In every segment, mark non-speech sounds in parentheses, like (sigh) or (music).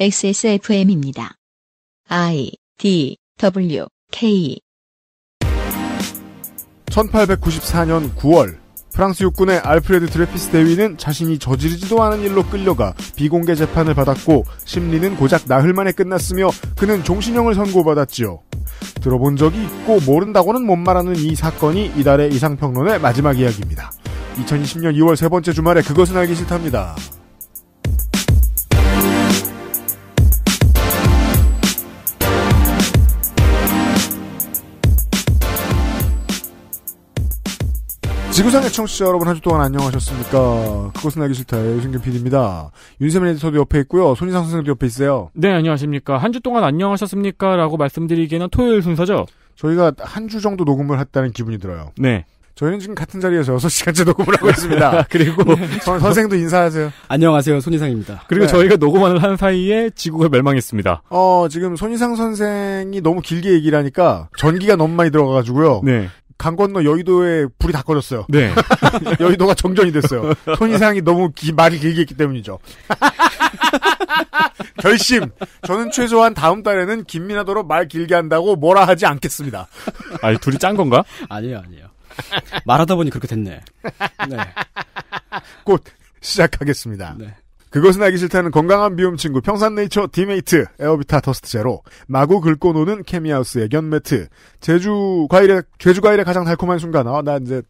XSFM입니다. I D W K 1894년 9월 프랑스 육군의 알프레드 드레피스 대위는 자신이 저지르지도 않은 일로 끌려가 비공개 재판을 받았고 심리는 고작 나흘 만에 끝났으며 그는 종신형을 선고받았지요. 들어본 적이 있고 모른다고는 못 말하는 이 사건이 이달의 이상평론의 마지막 이야기입니다. 2020년 2월 세 번째 주말에 그것은 알기 싫답니다. 지구상의 청취자 여러분 한 주 동안 안녕하셨습니까? 그것은 알기 싫다. 유승균 PD입니다. 윤세민 에디터도 옆에 있고요. 손희상 선생님도 옆에 있어요. 네, 안녕하십니까. 한 주 동안 안녕하셨습니까? 라고 말씀드리기에는 토요일 순서죠. 저희가 한 주 정도 녹음을 했다는 기분이 들어요. 네. 저희는 지금 같은 자리에서 6시간째 녹음을 하고 있습니다. (laughs) 그리고 뭐, 선생도 인사하세요. 안녕하세요. 손희상입니다. 그리고 네. 저희가 녹음하는 한 사이에 지구가 멸망했습니다. 어, 지금 손희상 선생이 너무 길게 얘기를 하니까 전기가 너무 많이 들어가 가지고요. 네. 강 건너 여의도에 불이 다 꺼졌어요. 네. (laughs) 여의도가 정전이 됐어요. 손이상이 너무 기, 말이 길게 했기 때문이죠. (laughs) 결심. 저는 최소한 다음 달에는 김민아도로 말 길게 한다고 뭐라 하지 않겠습니다. (laughs) 아니 둘이 짠 건가? 아니에요, 아니에요. 말하다 보니 그렇게 됐네. 네. 곧 시작하겠습니다. 네. 그것은 알기 싫다는 건강한 미움 친구 평산네이처 디메이트 에어비타 더스트 제로 마구 긁고 노는 케미하우스 의견 매트 제주 과일의 제주 과일의 가장 달콤한 순간 아 나 이제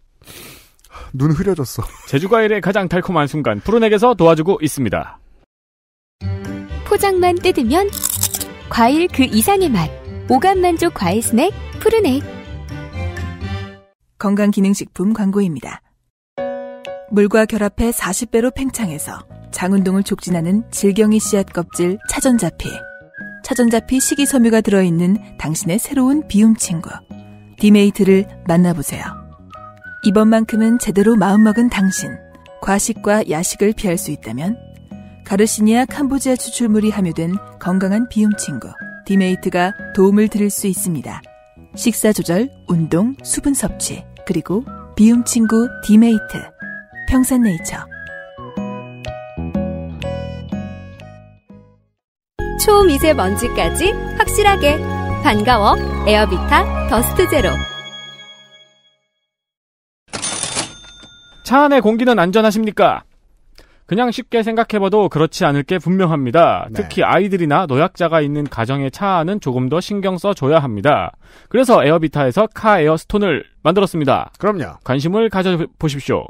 눈 흐려졌어 (laughs) 제주 과일의 가장 달콤한 순간 푸른에게서 도와주고 있습니다 포장만 뜯으면 과일 그 이상의 맛 오감 만족 과일 스낵 푸른액 건강기능식품 광고입니다. 물과 결합해 40배로 팽창해서 장운동을 촉진하는 질경이 씨앗 껍질 차전자피. 차전자피 식이섬유가 들어있는 당신의 새로운 비움 친구. 디메이트를 만나보세요. 이번만큼은 제대로 마음먹은 당신. 과식과 야식을 피할 수 있다면 가르시니아 캄보지아 추출물이 함유된 건강한 비움 친구 디메이트가 도움을 드릴 수 있습니다. 식사 조절, 운동, 수분 섭취, 그리고 비움 친구 디메이트. 평산네이처 초미세먼지까지 확실하게 반가워 에어비타 더스트 제로 차 안의 공기는 안전하십니까? 그냥 쉽게 생각해봐도 그렇지 않을 게 분명합니다. 네. 특히 아이들이나 노약자가 있는 가정의 차 안은 조금 더 신경 써줘야 합니다. 그래서 에어비타에서 카 에어스톤을 만들었습니다. 그럼요. 관심을 가져보십시오.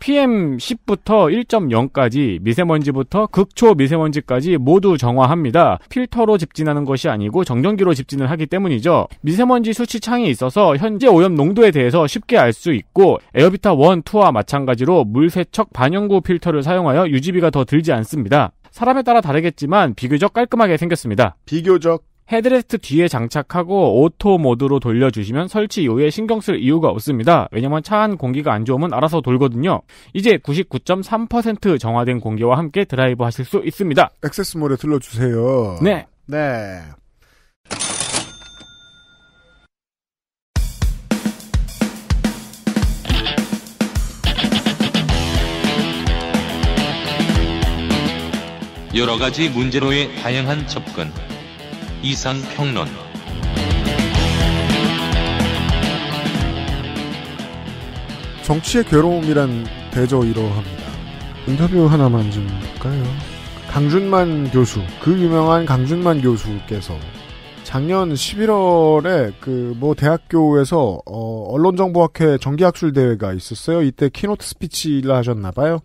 PM10부터 1.0까지 미세먼지부터 극초 미세먼지까지 모두 정화합니다. 필터로 집진하는 것이 아니고 정전기로 집진을 하기 때문이죠. 미세먼지 수치 창이 있어서 현재 오염 농도에 대해서 쉽게 알 수 있고 에어비타 1, 2와 마찬가지로 물세척 반영구 필터를 사용하여 유지비가 더 들지 않습니다. 사람에 따라 다르겠지만 비교적 깔끔하게 생겼습니다. 비교적 헤드레스트 뒤에 장착하고 오토 모드로 돌려주시면 설치 이후에 신경 쓸 이유가 없습니다. 왜냐면 차 안 공기가 안 좋으면 알아서 돌거든요. 이제 99.3% 정화된 공기와 함께 드라이브 하실 수 있습니다. 액세스몰에 들러주세요. 네. 네. 여러 가지 문제로의 다양한 접근. 이상평론 정치의 괴로움이란 대저 이러합니다. 인터뷰 하나만 좀 볼까요? 강준만 교수, 그 유명한 강준만 교수께서 작년 11월에 그 뭐 대학교에서 어 언론정보학회 정기학술 대회가 있었어요. 이때 키노트 스피치를 하셨나 봐요.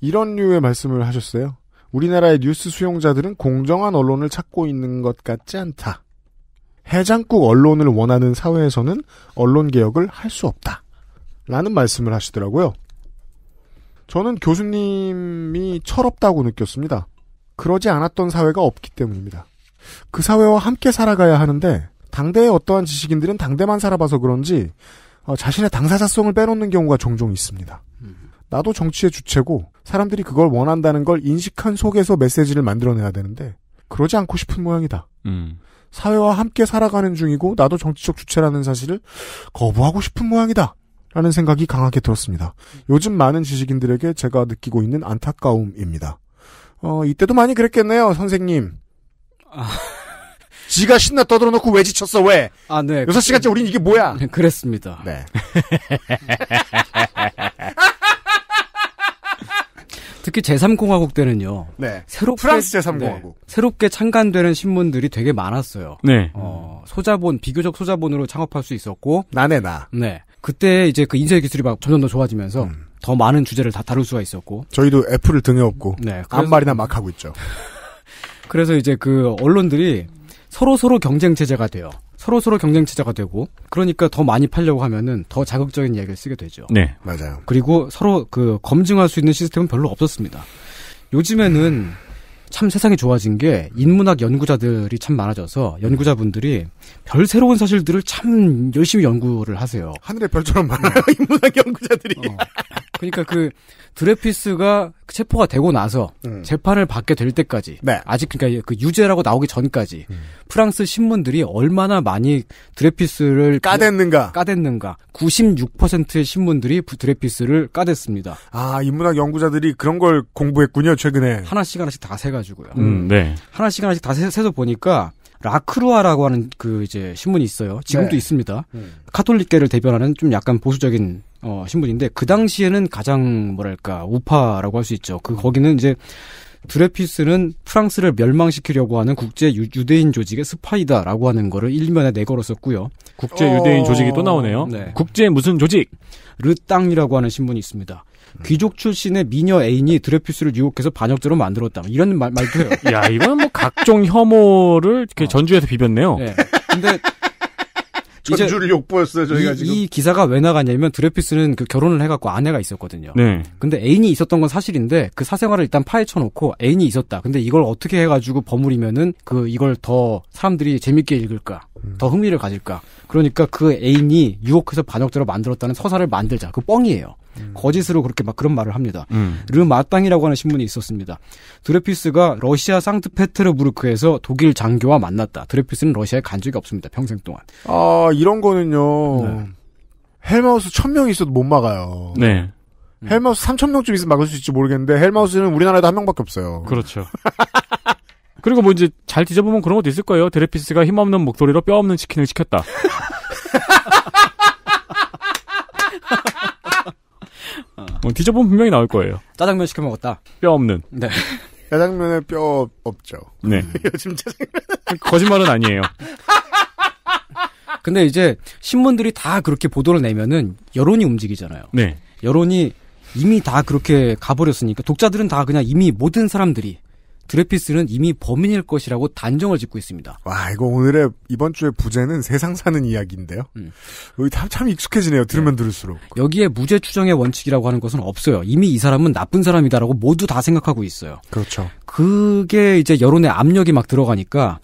이런 류의 말씀을 하셨어요. 우리나라의 뉴스 수용자들은 공정한 언론을 찾고 있는 것 같지 않다. 해장국 언론을 원하는 사회에서는 언론 개혁을 할 수 없다. 라는 말씀을 하시더라고요. 저는 교수님이 철없다고 느꼈습니다. 그러지 않았던 사회가 없기 때문입니다. 그 사회와 함께 살아가야 하는데 당대의 어떠한 지식인들은 당대만 살아봐서 그런지 어, 자신의 당사자성을 빼놓는 경우가 종종 있습니다. 음. 나도 정치의 주체고 사람들이 그걸 원한다는 걸 인식한 속에서 메시지를 만들어내야 되는데 그러지 않고 싶은 모양이다. 음. 사회와 함께 살아가는 중이고 나도 정치적 주체라는 사실을 거부하고 싶은 모양이다. 라는 생각이 강하게 들었습니다. 요즘 많은 지식인들에게 제가 느끼고 있는 안타까움입니다. 어, 이때도 많이 그랬겠네요, 선생님. 아... (laughs) 지가 신나 떠들어 놓고 왜 지쳤어, 왜? 아, 네. 6시간째 우린 이게 뭐야? 네, 그랬습니다. 네. (laughs) 특히 제3공화국 때는요. 네. 새롭게, 프랑스 제3공화국. 네, 새롭게 창간되는 신문들이 되게 많았어요. 네. 어, 소자본, 비교적 소자본으로 창업할 수 있었고. 나네, 나. 네. 그때 이제 그 인쇄 기술이 막 점점 더 좋아지면서 음. 더 많은 주제를 다 다룰 수가 있었고. 저희도 애플을 등에 업고. 네. 암말이나 막 하고 있죠. (laughs) 그래서 이제 그 언론들이 서로서로 경쟁체제가 돼요. 서로 서로 경쟁체자가 되고 그러니까 더 많이 팔려고 하면은 더 자극적인 이야기를 쓰게 되죠. 네, 맞아요. 그리고 서로 그 검증할 수 있는 시스템은 별로 없었습니다. 요즘에는 참 세상이 좋아진 게 인문학 연구자들이 참 많아져서 연구자분들이 별 새로운 사실들을 참 열심히 연구를 하세요. 하늘의 별처럼 많아요 네. (laughs) 인문학 연구자들이. 어. 그러니까 그 드레피스가 체포가 되고 나서 음. 재판을 받게 될 때까지 네. 아직 그러니까 그 유죄라고 나오기 전까지 음. 프랑스 신문들이 얼마나 많이 드레피스를 까댔는가 까댔는가 96%의 신문들이 드레피스를 까댔습니다. 아 인문학 연구자들이 그런 걸 공부했군요 최근에 하나씩 하나씩 다 세가. 지고 가지고요 음, 네. 하나씩 하나씩 다 세, 서 보니까 라크루아라고 하는 그 이제 신문이 있어요. 지금도 네. 있습니다. 음. 카톨릭계를 대변하는 좀 약간 보수적인 어, 신문인데 그 당시에는 가장 뭐랄까 우파라고 할 수 있죠. 그 거기는 이제 드레피스는 프랑스를 멸망시키려고 하는 국제 유, 대인 조직의 스파이다라고 하는 거를 일면에 내걸었었고요. 국제 유대인 조직이 또 나오네요. 네. 국제 무슨 조직? 르땅이라고 하는 신문이 있습니다. 음. 귀족 출신의 미녀 애인이 드레피스를 유혹해서 반역자로 만들었다. 뭐 이런 말, 말도요. 야, 이건 뭐 각종 혐오를 어. 전주에서 비볐네요. 네. 근데 (laughs) 전주를 욕보였어요 저희가 이, 지금. 이 기사가 왜나갔냐면 드레피스는 그 결혼을 해갖고 아내가 있었거든요. 네. 근데 애인이 있었던 건 사실인데 그 사생활을 일단 파헤쳐놓고 애인이 있었다. 근데 이걸 어떻게 해가지고 버무리면은 그 이걸 더 사람들이 재밌게 읽을까? 더 흥미를 가질까? 그러니까 그 애인이 유혹해서 반역자로 만들었다는 서사를 만들자. 그 뻥이에요. 음. 거짓으로 그렇게 막 그런 말을 합니다. 음. 르 마땅이라고 하는 신문이 있었습니다. 드레피스가 러시아 상트페테르부르크에서 독일 장교와 만났다. 드레피스는 러시아에 간 적이 없습니다. 평생 동안. 아 이런 거는요. 네. 헬마우스 천 명이 있어도 못 막아요. 네. 헬마우스 3천 명쯤 있으면 막을 수 있을지 모르겠는데 헬마우스는 우리나라에도 한 명밖에 없어요. 그렇죠. (laughs) 그리고 뭐 이제 잘 뒤져보면 그런 것도 있을 거예요. 데레피스가 힘없는 목소리로 뼈없는 치킨을 시켰다. (laughs) 어. 뭐 뒤져보면 분명히 나올 거예요. 짜장면 시켜 먹었다. 뼈 없는. 네. (laughs) 짜장면에 뼈 없죠. 네. 요즘 (laughs) 짜장면 거짓말은 아니에요. 근데 이제 신문들이 다 그렇게 보도를 내면은 여론이 움직이잖아요. 네. 여론이 이미 다 그렇게 가버렸으니까 독자들은 다 그냥 이미 모든 사람들이 드레피스는 이미 범인일 것이라고 단정을 짓고 있습니다. 와, 이거 오늘의 이번 주의 부제는 세상 사는 이야기인데요. 음. 여기 참, 참 익숙해지네요. 들으면 네. 들을수록. 여기에 무죄 추정의 원칙이라고 하는 것은 없어요. 이미 이 사람은 나쁜 사람이다라고 모두 다 생각하고 있어요. 그렇죠. 그게 이제 여론의 압력이 막 들어가니까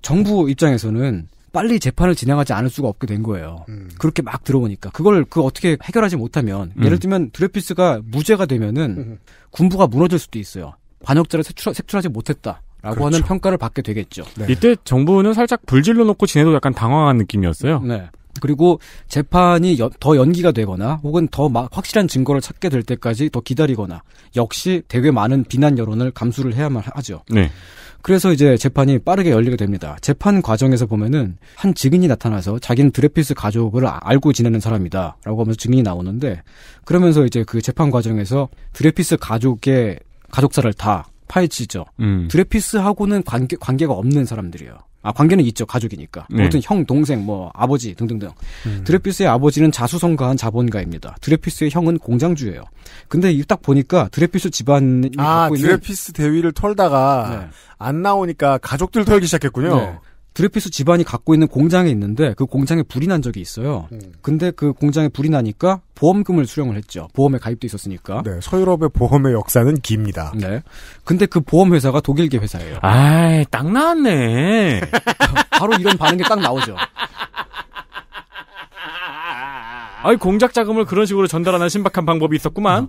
정부 입장에서는 빨리 재판을 진행하지 않을 수가 없게 된 거예요. 음. 그렇게 막 들어오니까 그걸 그 어떻게 해결하지 못하면 음. 예를 들면 드레피스가 무죄가 되면은 음. 군부가 무너질 수도 있어요. 관역자를 색출, 하지 못했다라고 그렇죠. 하는 평가를 받게 되겠죠. 네. 이때 정부는 살짝 불질러 놓고 지내도 약간 당황한 느낌이었어요. 네. 그리고 재판이 여, 더 연기가 되거나 혹은 더 마, 확실한 증거를 찾게 될 때까지 더 기다리거나 역시 되게 많은 비난 여론을 감수를 해야만 하죠. 네. 그래서 이제 재판이 빠르게 열리게 됩니다. 재판 과정에서 보면은 한 증인이 나타나서 자기는 드레피스 가족을 아, 알고 지내는 사람이다라고 하면서 증인이 나오는데 그러면서 이제 그 재판 과정에서 드레피스 가족의 가족사를 다 파헤치죠. 음. 드레피스하고는 관계, 관계가 없는 사람들이에요. 아, 관계는 있죠. 가족이니까. 네. 아무튼 형, 동생, 뭐, 아버지 등등등. 음. 드레피스의 아버지는 자수성가한 자본가입니다. 드레피스의 형은 공장주예요. 근데 이 딱 보니까 드레피스 집안이 아, 갖고 있는 드레피스 대위를 털다가 네. 안 나오니까 가족들 털기 시작했군요. 네. 드레피스 집안이 갖고 있는 공장에 있는데 그 공장에 불이 난 적이 있어요. 음. 근데 그 공장에 불이 나니까 보험금을 수령을 했죠. 보험에 가입돼 있었으니까. 네, 서유럽의 보험의 역사는 깁니다. 네. 근데 그 보험 회사가 독일계 회사예요. 아이, 딱 나왔네. (laughs) 바로 이런 반응이 딱 나오죠. 아이 공작 자금을 그런 식으로 전달하는 신박한 방법이 있었구만. 어.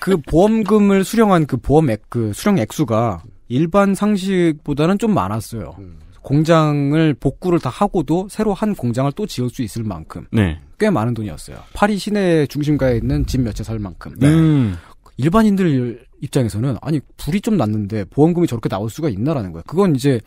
그 보험금을 수령한 그 보험액 그 수령 액수가 일반 상식보다는 좀 많았어요. 음. 공장을 복구를 다 하고도 새로 한 공장을 또 지을 수 있을 만큼 네. 꽤 많은 돈이었어요. 파리 시내 중심가에 있는 집 몇 채 살 만큼. 네. 음. 일반인들 입장에서는 아니 불이 좀 났는데 보험금이 저렇게 나올 수가 있나라는 거예요. 그건 이제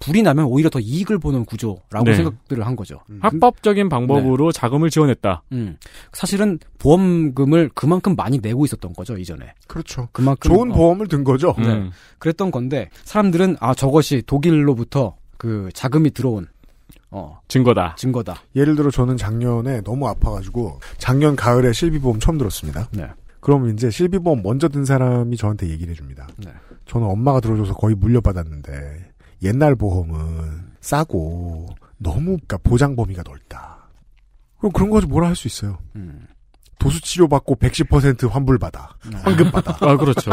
불이 나면 오히려 더 이익을 보는 구조라고 네. 생각들을 한 거죠. 음. 합법적인 방법으로 네. 자금을 지원했다. 음. 사실은 보험금을 그만큼 많이 내고 있었던 거죠 이전에. 그렇죠. 그만큼 좋은 어. 보험을 든 거죠. 네. 음. 그랬던 건데 사람들은 아 저것이 독일로부터 그 자금이 들어온 어 증거다. 증거다. 예를 들어 저는 작년에 너무 아파가지고 작년 가을에 실비보험 처음 들었습니다. 네. 그럼 이제 실비보험 먼저 든 사람이 저한테 얘기를 해줍니다. 네. 저는 엄마가 들어줘서 거의 물려받았는데 옛날 보험은 싸고 너무 그러니까 보장 범위가 넓다. 그럼 그런 거지 뭐라 할 수 있어요. 음. 도수 치료 받고 110% 환불 받아. 음. 환급 받아. 아 그렇죠.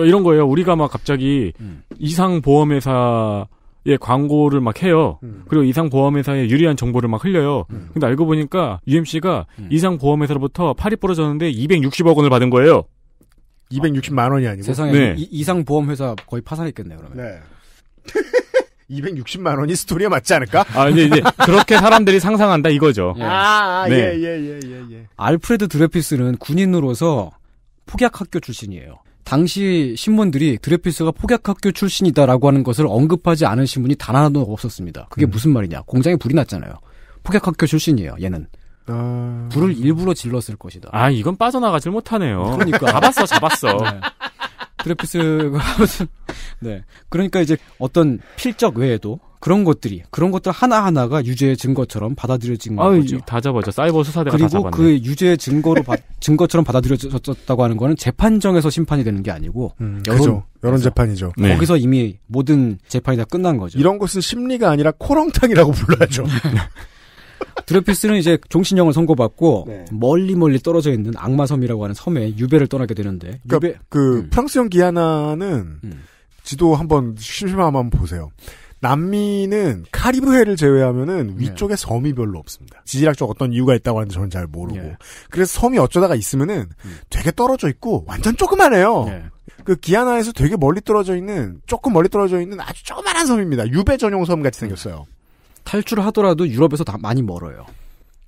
그러니까 이런 거예요. 우리가 막 갑자기 음. 이상 보험회사 의 광고를 막 해요. 음. 그리고 이상 보험회사에 유리한 정보를 막 흘려요. 음. 근데 알고 보니까 UMC가 음. 이상 보험회사로부터 팔이 부러졌는데 260억 원을 받은 거예요. 260만 원이 아니고 세상에 네. 이, 상 보험회사 거의 파산했겠네요. 그러면. 네. 260만 (laughs) 원이 스토리에 맞지 않을까? 아, 이제, 이제, 그렇게 사람들이 상상한다 이거죠. 예. 아, 아 네. 예, 예, 예, 예, 예. 알프레드 드레피스는 군인으로서 폭약학교 출신이에요. 당시 신문들이 드레피스가 폭약학교 출신이다라고 하는 것을 언급하지 않은 신문이 단 하나도 없었습니다. 그게 음. 무슨 말이냐? 공장에 불이 났잖아요. 폭약학교 출신이에요. 얘는. 어... 불을 일부러 질렀을 것이다. 아, 이건 빠져나가질 못하네요. 그러니까. 잡았어, 잡았어. 네. 드레피스가 (laughs) 무슨 네 그러니까 이제 어떤 필적 외에도 그런 것들이 그런 것들 하나 하나가 유죄의 증거처럼 받아들여진 아, 거죠. 다 잡아죠. 사이버 수사대가 그리고 그 유죄의 증거로 바, (laughs) 증거처럼 받아들여졌다고 하는 거는 재판정에서 심판이 되는 게 아니고 음, 여론 그죠. 여론 재판이죠. 네. 거기서 이미 모든 재판이 다 끝난 거죠. 이런 것은 심리가 아니라 코렁탕이라고 불러야죠. (laughs) 드레피스는 이제 종신형을 선고받고 네. 멀리 멀리 떨어져 있는 악마섬이라고 하는 섬에 유배를 떠나게 되는데 그 유배 그 음. 프랑스형 기아나는 음. 지도 한번 심심하면 보세요. 남미는 카리브해를 제외하면은 네. 위쪽에 섬이 별로 없습니다. 지질학적 어떤 이유가 있다고 하는지 저는 잘 모르고. 예. 그래서 섬이 어쩌다가 있으면은 음. 되게 떨어져 있고 완전 조그만해요. 예. 네. 그 기아나에서 되게 멀리 떨어져 있는 조금 멀리 떨어져 있는 아주 조그만한 섬입니다. 유배 전용 섬 같이 생겼어요. 음. 탈출하더라도 유럽에서 다 많이 멀어요.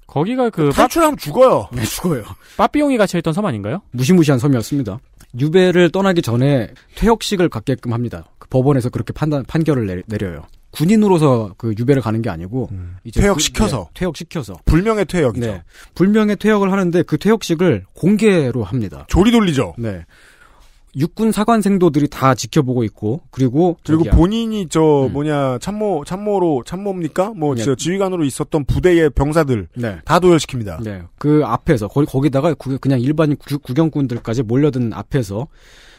거기가 그 그러니까 탈출하면 빠... 죽어요. 네, 죽어요. 빠삐용이 갇혀있던 섬 아닌가요? 무시무시한 섬이었습니다. 유배를 떠나기 전에 퇴역식을 갖게끔 합니다. 그 법원에서 그렇게 판단 판결을 내려요. 군인으로서 그 유배를 가는 게 아니고 음. 퇴역 시켜서 네, 퇴역 시켜서 불명예 퇴역이죠. 네, 불명예 퇴역을 하는데 그 퇴역식을 공개로 합니다. 조리 돌리죠. 네, 육군 사관생도들이 다 지켜보고 있고 그리고 그리고 본인이 저 음. 뭐냐 참모 참모로 참모입니까 뭐 네. 지휘관으로 있었던 부대의 병사들 네. 다 도열시킵니다. 네. 그 앞에서 거기 거기다가 그냥 일반 구, 구경꾼들까지 몰려든 앞에서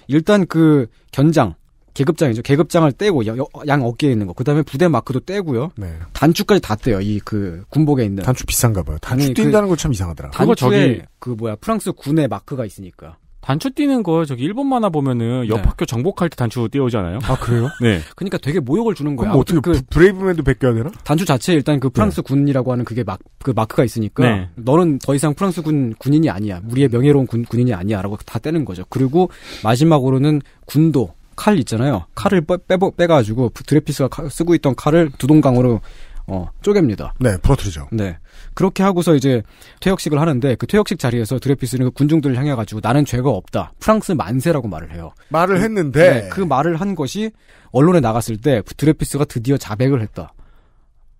일단 그 견장 계급장이죠. 계급장을 떼고 여, 양 어깨에 있는 거. 그다음에 부대 마크도 떼고요. 네. 단추까지 다 떼요. 이 그 군복에 있는 단추 비싼가 봐요. 단추 그 뛴다는 그, 건참 이상하더라. 단추에 저기... 그 뭐야 프랑스 군의 마크가 있으니까. 단추 띄는 거 저기 일본 만화 보면은 네. 옆 네. 학교 정복할 때 단추 띄우잖아요. 아 그래요? (laughs) 네. 그러니까 되게 모욕을 주는 거야. 어떻게 그 브레이브맨도 베껴야 되나? 단추 자체에 일단 그 네. 프랑스 네. 군이라고 하는 그게 막 그 마크가 있으니까 네. 너는 더 이상 프랑스 군 군인이 아니야. 우리의 명예로운 군 군인이 아니야라고 다 떼는 거죠. 그리고 마지막으로는 군도 칼 있잖아요. 칼을 빼, 빼가지고 드레피스가 쓰고 있던 칼을 두동강으로 어, 쪼갭니다. 네, 부러뜨리죠. 네. 그렇게 하고서 이제 퇴역식을 하는데 그 퇴역식 자리에서 드레피스는 그 군중들을 향해 가지고 나는 죄가 없다. 프랑스 만세라고 말을 해요. 말을 그, 했는데 네, 그 말을 한 것이 언론에 나갔을 때 드레피스가 드디어 자백을 했다.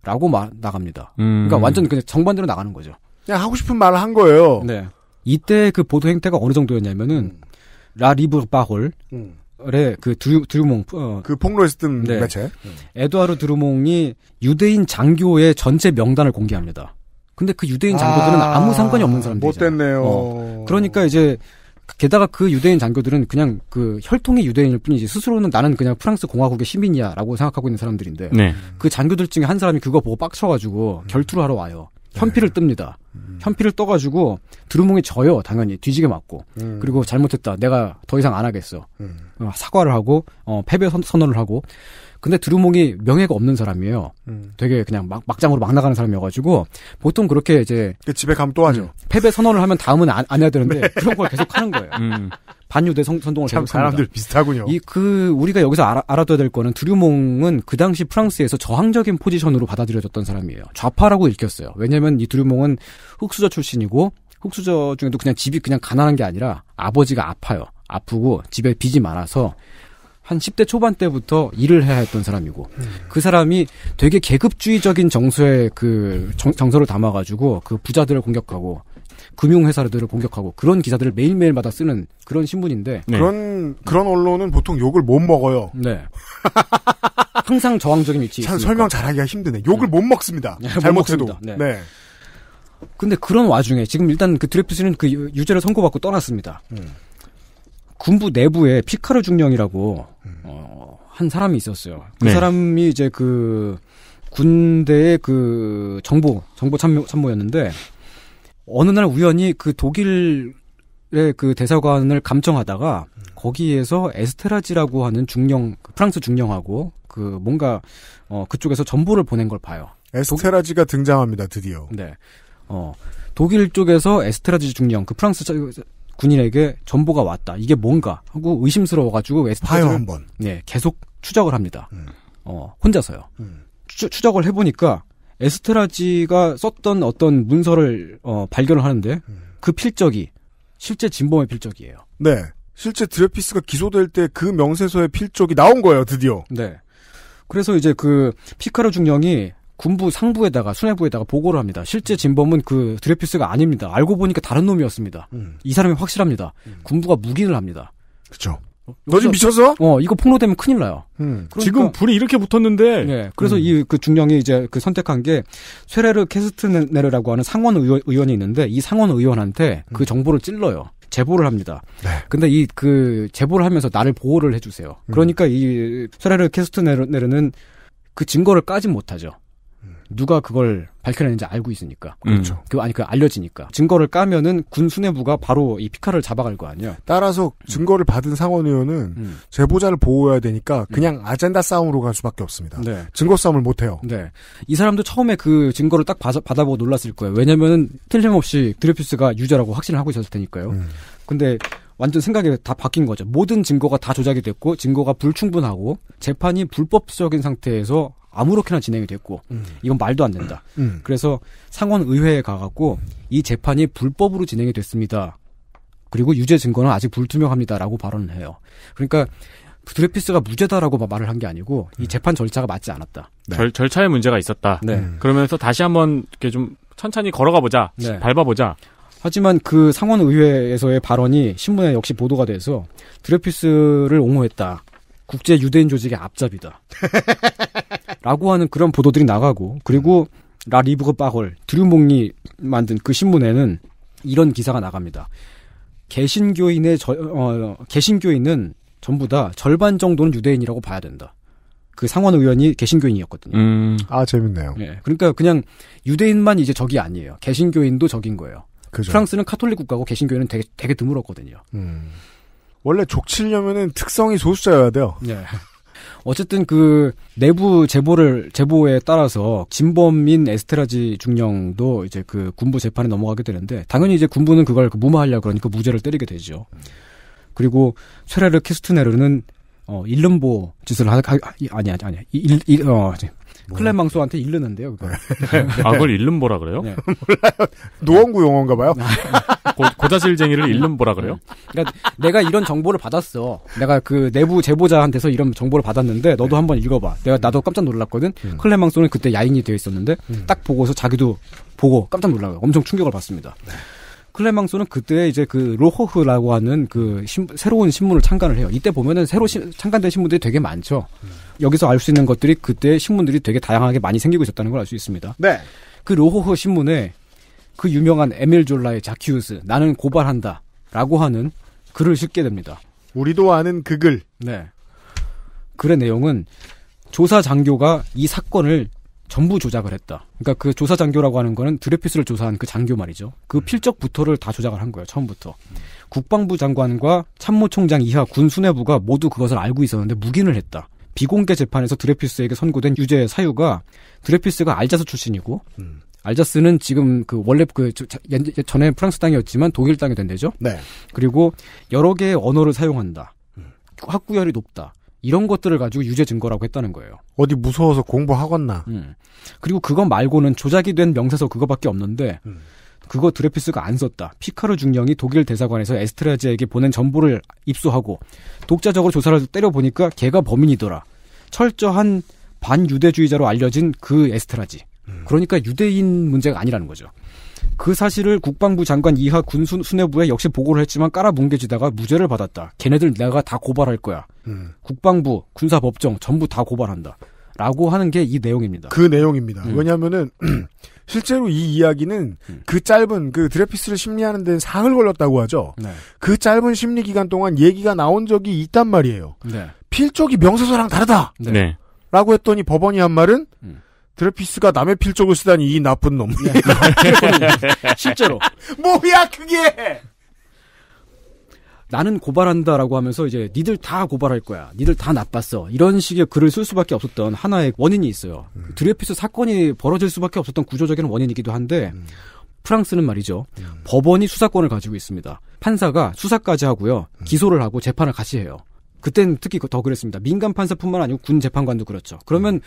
라고 말 나갑니다. 그러니까 음. 그러니까 완전 그냥 정반대로 나가는 거죠. 그냥 하고 싶은 말을 한 거예요. 네. 이때 그 보도 행태가 어느 정도였냐면은 음. 라 리브 바홀 음. 드루몽의 그 드루, 드루몽 어. 그 폭로에서 네. 매체 에드와르 드루몽이 유대인 장교의 전체 명단을 공개합니다. 근데 그 유대인 장교들은 아, 무 상관이 없는 사람들이잖 못됐네요. 어. 그러니까 이제 게다가 그 유대인 장교들은 그냥 그혈통이 유대인일 뿐이지 스스로는 나는 그냥 프랑스 공화국의 시민이야라고 생각하고 있는 사람들인데 네. 그 장교들 중에 한 사람이 그거 보고 빡쳐가지고 음. 결투를 하러 와요. 네. 현피를 네. 뜹니다. 음. 현피를 떠가지고 두루뭉이 져요 당연히 뒤지게 맞고 음. 그리고 잘못했다 내가 더 이상 안 하겠어 음. 어, 사과를 하고 어, 패배 선, 언을 하고 근데 두루몽이 명예가 없는 사람이에요 음. 되게 그냥 막, 막장으로 막 나가는 사람이어가지고 보통 그렇게 이제 그 집에 가면 또 하죠 음, 패배 선언을 하면 다음은 안, 안 해야 되는데 네. 그런 걸 계속 하는 거예요 음. 반유대 성, 선동을 참 사람들 비슷하군요. 이 그 우리가 여기서 알아, 알아둬야 될 거는 드류몽은 그 당시 프랑스에서 저항적인 포지션으로 받아들여졌던 사람이에요. 좌파라고 읽혔어요. 왜냐하면 이 드류몽은 흑수저 출신이고 흑수저 중에도 그냥 집이 그냥 가난한 게 아니라 아버지가 아파요. 아프고 집에 빚이 많아서 한 10대 초반 때부터 일을 해야 했던 사람이고 음. 그 사람이 되게 계급주의적인 정서의 그 정, 정서를 담아가지고 그 부자들을 공격하고 금융회사들을 공격하고 그런 기사들을 매일매일마다 쓰는 그런 신문인데 네. 그런 그런 언론은 보통 욕을 못 먹어요. 네. (laughs) 항상 저항적인 위치에 참 있으니까. 설명 잘하기가 힘드네. 욕을 네. 못 먹습니다. 네, 못 잘못해도. 먹습니다. 네. 네. 근데 그런 와중에 지금 일단 그 드래프트는 그 유죄를 선고받고 떠났습니다. 음. 군부 내부에 피카르 중령이라고 음. 어, 한 사람이 있었어요. 그 네. 사람이 이제 그 군대의 그 정보 정보 참모 참모였는데 어느 날 우연히 그 독일의 그 대사관을 감청하다가 음. 거기에서 에스테라지라고 하는 중령 그 프랑스 중령하고 그 뭔가 어 그쪽에서 전보를 보낸 걸 봐요. 에스테라지가 독 등장합니다. 드디어. 네. 어 독일 쪽에서 에스테라지 중령 그 프랑스 군인에게 전보가 왔다. 이게 뭔가 하고 의심스러워가지고 에스파라지 한번. 네, 계속 추적을 합니다. 음. 어 혼자서요. 음. 추, 추적을 해보니까 에스트라지가 썼던 어떤 문서를 어, 발견을 하는데 음. 그 필적이 실제 진범의 필적이에요. 네. 실제 드레피스가 기소될 때 그 명세서의 필적이 나온 거예요, 드디어. 네. 그래서 이제 그피카르 중령이 군부 상부에다가 수뇌부에다가 보고를 합니다. 실제 진범은 그 드레피스가 아닙니다. 알고 보니까 다른 놈이었습니다. 음. 이 사람이 확실합니다. 음. 군부가 묵인을 합니다. 그렇죠. 어, 너 지금 미쳤어? 어, 이거 폭로되면 큰일 나요. 음. 그러니까, 지금 불이 이렇게 붙었는데. 네. 그래서 음. 이그 중령이 이제 그 선택한 게 쇠레르 캐스트네르라고 하는 상원 의원, 의원이 있는데 이 상원 의원한테 그 음. 그 정보를 찔러요. 제보를 합니다. 네. 근데 이 그 제보를 하면서 나를 보호를 해주세요. 그러니까 음. 이 쇠레르 캐스트네르는 그 증거를 까지 못하죠. 누가 그걸 밝혀내는지 알고 있으니까. 그렇죠. 그 아니 그 알려지니까 증거를 까면은 군 수뇌부가 바로 이 피카를 잡아갈 거 아니야. 따라서 음. 증거를 받은 상원 의원은 음. 제보자를 보호해야 되니까 음. 그냥 아젠다 싸움으로 갈 수밖에 없습니다. 네. 증거 싸움을 못 해요. 네. 이 사람도 처음에 그 증거를 딱 받아, 보고 놀랐을 거예요. 왜냐면은 틀림없이 드레피스가 유죄라고 확신을 하고 있었을 테니까요. 음. 근데 완전 생각이 다 바뀐 거죠. 모든 증거가 다 조작이 됐고 증거가 불충분하고 재판이 불법적인 상태에서 아무렇게나 진행이 됐고 음. 이건 말도 안 된다. 음. 음. 그래서 상원 의회에 가갖고 이 재판이 불법으로 진행이 됐습니다. 그리고 유죄 증거는 아직 불투명합니다라고 발언을 해요. 그러니까 드레피스가 무죄다라고 말을 한 게 아니고 이 음. 재판 절차가 맞지 않았다. 네. 절, 절차에 문제가 있었다. 네. 음. 그러면서 다시 한번 이렇게 좀 천천히 걸어가 보자. 네. 밟아 보자. 하지만 그 상원 의회에서의 발언이 신문에 역시 보도가 돼서 드레피스를 옹호했다. 국제 유대인 조직의 앞잡이다. (laughs) 라고 하는 그런 보도들이 나가고 그리고 라 리브르 빠홀 드류몽이 만든 그 신문에는 이런 기사가 나갑니다. 개신교인의 저, 어, 개신교인은 전부 다 절반 정도는 유대인이라고 봐야 된다. 그 상원 의원이 개신교인이었거든요. 음. 아 재밌네요. 예, 그러니까 그냥 유대인만 이제 적이 아니에요. 개신교인도 적인 거예요. 그죠. 프랑스는 카톨릭 국가고 개신교인은 되게, 되게 드물었거든요. 음. 원래 족치려면은 특성이 소수자여야 돼요. 네. 어쨌든 그 내부 제보를 제보에 따라서 진범인 에스테라지 중령도 이제 그 군부 재판에 넘어가게 되는데 당연히 이제 군부는 그걸 그 무마하려 그러니까 무죄를 때리게 되죠. 그리고 쇠레르 캐스트네르는어 일름보 짓을 하, 하 아니 아니 아니 일일어 뭐. 클랜 망소한테 일르는데요, 그걸. 아, 그걸 일름보라 그래요? 네. 몰라요. (laughs) 노원구 용어인가 봐요. 고, 자질쟁이를 잃는보라 그래요? 네. 그러니까 내가 이런 정보를 받았어. 내가 그 내부 제보자한테서 이런 정보를 받았는데 너도 한번 읽어봐. 내가 나도 깜짝 놀랐거든. 음. 클랜 망소는 그때 야인이 되어 있었는데 음. 딱 보고서 자기도 보고 깜짝 놀라요. 엄청 충격을 받습니다. 네. 클레망소는 그때 이제 그 로호흐라고 하는 그 신, 새로운 신문을 창간을 해요. 이때 보면은 새로 신, 창간된 신문들이 되게 많죠. 음. 여기서 알 수 있는 것들이 그때 신문들이 되게 다양하게 많이 생기고 있었다는 걸 알 수 있습니다. 네. 그 로호흐 신문에 그 유명한 에밀 졸라의 자키우스 나는 고발한다라고 하는 글을 싣게 됩니다. 우리도 아는 그 글. 네. 글의 내용은 조사 장교가 이 사건을 전부 조작을 했다. 그러니까 그 조사 장교라고 하는 거는 드레피스를 조사한 그 장교 말이죠. 그 음. 필적부터를 다 조작을 한 거예요. 처음부터. 음. 국방부 장관과 참모총장 이하 군 수뇌부가 모두 그것을 알고 있었는데 묵인을 했다. 비공개 재판에서 드레피스에게 선고된 유죄 사유가 드레피스가 알자스 출신이고 음. 알자스는 지금 그 원래 그 전에 프랑스 땅이었지만 독일 땅이 된대죠 네. 그리고 여러 개의 언어를 사용한다. 학구열이 높다. 이런 것들을 가지고 유죄 증거라고 했다는 거예요. 어디 무서워서 공부하겄나 음. 그리고 그거 말고는 조작이 된 명세서 그거밖에 없는데 음. 그거 드레피스가 안 썼다. 피카르 중령이 독일 대사관에서 에스트라제에게 보낸 정보를 입수하고 독자적으로 조사를 때려 보니까 걔가 범인이더라. 철저한 반유대주의자로 알려진 그 에스트라지. 음. 그러니까 유대인 문제가 아니라는 거죠. 그 사실을 국방부 장관 이하 군수 뇌부에 역시 보고를 했지만 깔아뭉개지다가 무죄를 받았다. 걔네들 내가 다 고발할 거야. 음. 국방부, 군사법정 전부 다 고발한다. 라고 하는 게 이 내용입니다. 그 내용입니다. 음. 왜냐면은, (clears throat) 실제로 이 이야기는 음. 그 짧은, 그 드레피스를 심리하는 데는 상을 걸렸다고 하죠. 네. 그 짧은 심리 기간 동안 얘기가 나온 적이 있단 말이에요. 네. 필적이 명세서랑 다르다! 네. 네. 라고 했더니 법원이 한 말은, 음. 드레피스가 남의 필적을 쓰다니 이 나쁜 놈. 네. (laughs) 실제로. (laughs) 뭐야 그게! 나는 고발한다라고 하면서 이제 니들 다 고발할 거야. 니들 다 나빴어. 이런 식의 글을 쓸 수밖에 없었던 하나의 원인이 있어요. 음. 드레피스 사건이 벌어질 수밖에 없었던 구조적인 원인이기도 한데 음. 프랑스는 말이죠. 음. 법원이 수사권을 가지고 있습니다. 판사가 수사까지 하고요. 음. 기소를 하고 재판을 같이 해요. 그땐 특히 더 그랬습니다. 민간 판사뿐만 아니고 군 재판관도 그렇죠. 그러면 음.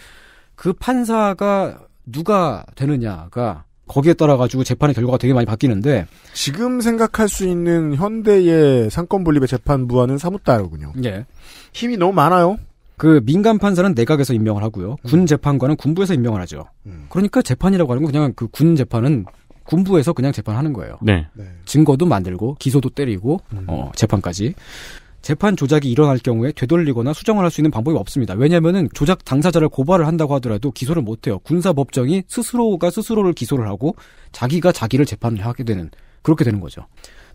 그 판사가 누가 되느냐가 거기에 따라 가지고 재판의 결과가 되게 많이 바뀌는데 지금 생각할 수 있는 현대의 상권 분립의 재판부와는 사뭇 다르군요. 예. 힘이 너무 많아요. 그 민간 판사는 내각에서 임명을 하고요. 음. 군 재판관은 군부에서 임명을 하죠. 음. 그러니까 재판이라고 하는 건 그냥 그 군 재판은 군부에서 그냥 재판하는 거예요. 네. 네. 증거도 만들고 기소도 때리고 음. 어, 재판까지. 재판 조작이 일어날 경우에 되돌리거나 수정을 할 수 있는 방법이 없습니다. 왜냐면은 조작 당사자를 고발을 한다고 하더라도 기소를 못 해요. 군사 법정이 스스로가 스스로를 기소를 하고 자기가 자기를 재판을 하게 되는 그렇게 되는 거죠.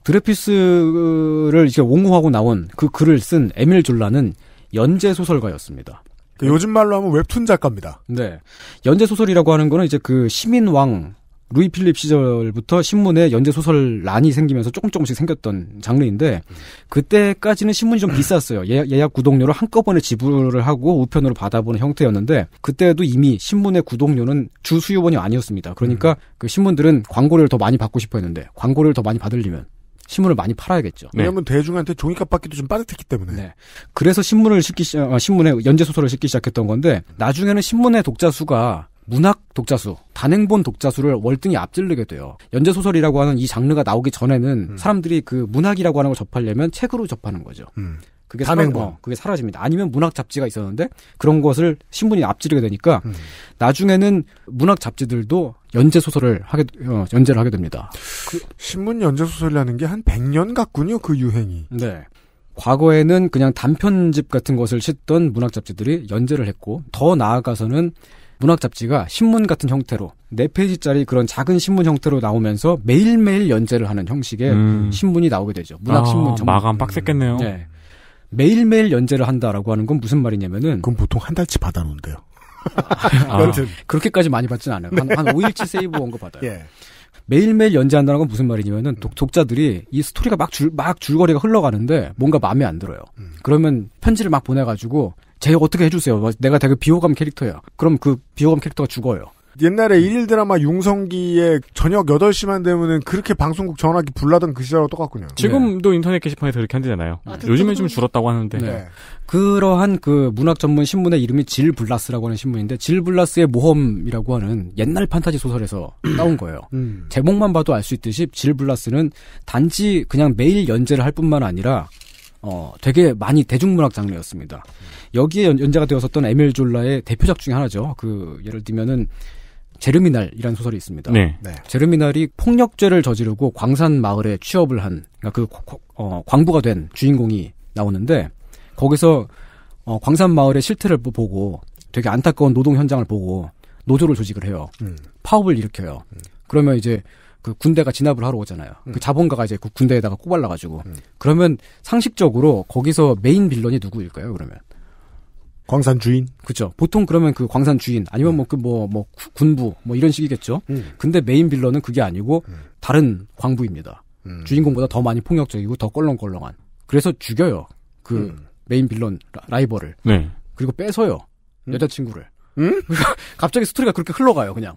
드레피스를 이제 옹호하고 나온 그 글을 쓴 에밀 졸라는 연재 소설가였습니다. 그 요즘 말로 하면 웹툰 작가입니다. 네. 연재 소설이라고 하는 거는 이제 그 시민왕 루이 필립 시절부터 신문에 연재 소설란이 생기면서 조금 조금씩 생겼던 장르인데 그때까지는 신문이 좀 비쌌어요. 예, 예약 구독료를 한꺼번에 지불을 하고 우편으로 받아보는 형태였는데 그때도 이미 신문의 구독료는 주 수요원이 아니었습니다. 그러니까 음. 그 신문들은 광고를 더 많이 받고 싶어 했는데 광고를 더 많이 받으려면 신문을 많이 팔아야겠죠. 왜냐하면 네. 대중한테 종이값 받기도 좀 빠듯했기 때문에. 네. 그래서 신문을 싣기 시작, 어, 신문에 연재 소설을 싣기 시작했던 건데 나중에는 신문의 독자 수가 문학 독자 수, 단행본 독자 수를 월등히 앞지르게 돼요. 연재 소설이라고 하는 이 장르가 나오기 전에는 음. 사람들이 그 문학이라고 하는 걸 접하려면 책으로 접하는 거죠. 음. 그게 단행본 사라, 어, 그게 사라집니다. 아니면 문학 잡지가 있었는데 그런 것을 신분이 앞지르게 되니까 음. 나중에는 문학 잡지들도 연재 소설을 하게 어, 연재를 하게 됩니다. 그 신문 연재 소설이라는 게 한 100년 같군요그 유행이. 네. 과거에는 그냥 단편집 같은 것을 싣던 문학 잡지들이 연재를 했고 더 나아가서는 문학 잡지가 신문 같은 형태로 네 페이지짜리 그런 작은 신문 형태로 나오면서 매일매일 연재를 하는 형식의 음. 신문이 나오게 되죠. 문학 아, 신문 아, 정... 마감 빡셌겠네요. 음. 네. 매일매일 연재를 한다라고 하는 건 무슨 말이냐면은 그건 보통 한 달치 받아 놓은데요. (laughs) 아, 아, 그렇게까지 많이 받진 않아요. 네. 한, 5일치 세이브 원거 받아요. 예. 매일매일 연재한다는 건 무슨 말이냐면은 독, 자들이이 스토리가 막 줄, 막 줄거리가 흘러가는데 뭔가 마음에 안 들어요. 음. 그러면 편지를 막 보내가지고 제 어떻게 해주세요. 뭐, 내가 되게 비호감 캐릭터야. 그럼 그 비호감 캐릭터가 죽어요. 옛날에 일일 드라마 융성기의 저녁 8시만 되면은 그렇게 방송국 전화기 불나던 그 시절하고 똑같군요. 네. 지금도 네. 인터넷 게시판에서 그렇게 한대잖아요. 아, 요즘엔 좀 줄었다고 하는데. 네. 그러한 그 문학 전문 신문의 이름이 질블라스라고 하는 신문인데 질블라스의 모험이라고 하는 옛날 판타지 소설에서 (clears throat) 나온 거예요. 음. 제목만 봐도 알 수 있듯이 질블라스는 단지 그냥 매일 연재를 할 뿐만 아니라 어, 되게 많이 대중문학 장르였습니다. 여기에 연, 재가 되었었던 에밀 졸라의 대표작 중에 하나죠. 그 예를 들면은 제르미날이라는 소설이 있습니다. 네. 네. 제르미날이 폭력죄를 저지르고 광산 마을에 취업을 한 그러니까 그 어, 광부가 된 주인공이 나오는데 거기서 어, 광산 마을의 실태를 보고 되게 안타까운 노동 현장을 보고 노조를 조직을 해요. 음. 파업을 일으켜요. 음. 그러면 이제 그 군대가 진압을 하러 오잖아요. 그 음. 그 자본가가 이제 그 군대에다가 꼬발라가지고 음. 그러면 상식적으로 거기서 메인 빌런이 누구일까요? 그러면 광산 주인? 그죠. 보통 그러면 그 광산 주인 아니면 뭐 그 뭐뭐 음. 그 뭐, 뭐 군부 뭐 이런 식이겠죠. 음. 근데 메인 빌런은 그게 아니고 음. 다른 광부입니다. 주인공보다 더 많이 폭력적이고 더 껄렁껄렁한. 그래서 죽여요. 그 메인 빌런 라이벌을. 네. 그리고 뺏어요. 여자친구를. 음? (laughs) 갑자기 스토리가 그렇게 흘러가요, 그냥.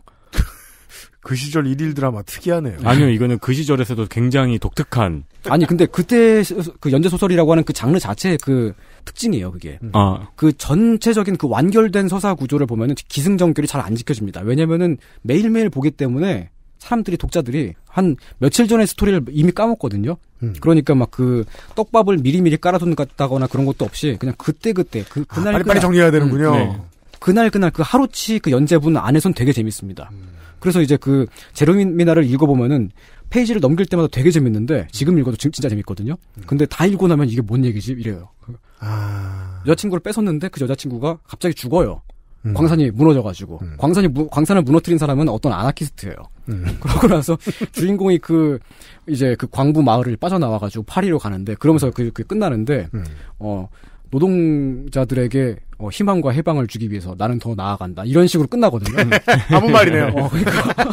그 시절 일일 드라마 특이하네요. 네. 아니요, 이거는 그 시절에서도 굉장히 독특한. 아니, 근데 그때 그 연재 소설이라고 하는 그 장르 자체의 그 특징이에요, 그게. 음. 아. 그 전체적인 그 완결된 서사 구조를 보면은 기승전결이 잘 안 지켜집니다. 왜냐면은 매일매일 보기 때문에 사람들이 독자들이 한 며칠 전에 스토리를 이미 까먹거든요. 음. 그러니까 막 그 떡밥을 미리미리 깔아둔다거나 같 그런 것도 없이 그냥 그때 그때 그 아, 그날 아, 빨리 빨리 정리해야 되는군요. 음, 네. 그날 그날 그 하루치 그 연재분 안에선 되게 재밌습니다. 음. 그래서 이제 그제로미나를 읽어보면은 페이지를 넘길 때마다 되게 재밌는데 지금 읽어도 진짜 재밌거든요. 근데 다 읽고 나면 이게 뭔 얘기지 이래요. 아... 여자친구를 뺏었는데 그 여자친구가 갑자기 죽어요. 음. 광산이 무너져가지고 음. 광산이 무, 광산을 무너뜨린 사람은 어떤 아나키스트예요. 음. (laughs) 그러고 나서 주인공이 그 이제 그 광부 마을을 빠져나와가지고 파리로 가는데 그러면서 그, 그 끝나는데 음. 어 노동자들에게 어, 희망과 해방을 주기 위해서 나는 더 나아간다. 이런 식으로 끝나거든요. (laughs) 아무 말이네요. 어, 그러니까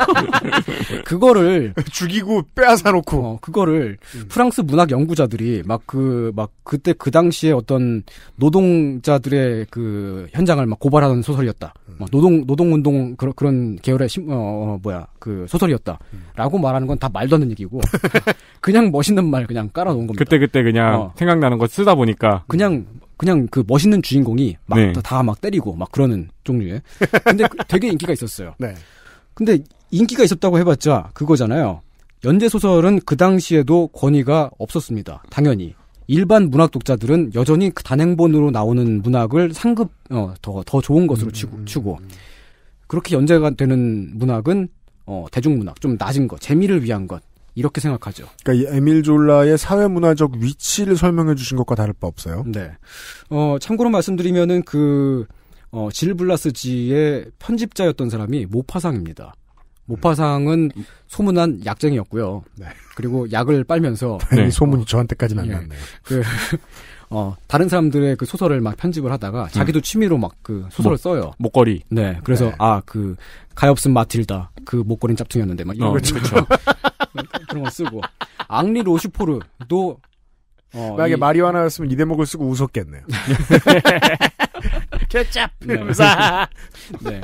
(laughs) 그거를 (laughs) 죽이고 빼앗아 놓고 어, 그거를 음. 프랑스 문학 연구자들이 막 그 막 그, 때그 당시에 어떤 노동자들의 그 현장을 막 고발하는 소설이었다. 음. 노동 노동 운동 그런 그런 계열의 심, 어, 어 뭐야 그 소설이었다라고 음. 말하는 건 다 말도 안 되는 얘기고 그냥 멋있는 말 그냥 깔아놓은 겁니다. 그때 그때 그냥 어. 생각나는 거 쓰다 보니까 그냥 음. 그냥 그 멋있는 주인공이 막 다막 네. 때리고 막 그러는 종류의. 근데 그 되게 인기가 있었어요. (laughs) 네. 근데 인기가 있었다고 해봤자 그거잖아요. 연재 소설은 그 당시에도 권위가 없었습니다. 당연히. 일반 문학 독자들은 여전히 그 단행본으로 나오는 문학을 상급 어, 더, 더 좋은 것으로 치고, 음, 음, 치고 음, 그렇게 연재가 되는 문학은 어, 대중문학 좀 낮은 것 재미를 위한 것 이렇게 생각하죠. 그러니까 이 에밀 졸라의 사회문화적 위치를 설명해 주신 것과 다를 바 없어요. 네. 어, 참고로 말씀드리면은 그, 어, 질블라스지의 편집자였던 사람이 모파상입니다. 모파상은 음. 소문난 약쟁이였고요. 네. 그리고 약을 빨면서 (laughs) 네. 어, 소문이 저한테까지 예. 났네요. 그 어, 다른 사람들의 그 소설을 막 편집을 하다가 음. 자기도 음. 취미로 막 그 소설을 목, 써요. 목걸이. 네. 그래서 네. 아, 그 가엾은 마틸다. 그 목걸이는 짭퉁이었는데 막 이런 어, 그렇죠. (laughs) 그런 거 쓰고. 앙리 로슈포르도 어, 만약에 이, 마리화나였으면 이 대목을 쓰고 웃었겠네요. 교짭. (laughs) 네. (laughs) 네.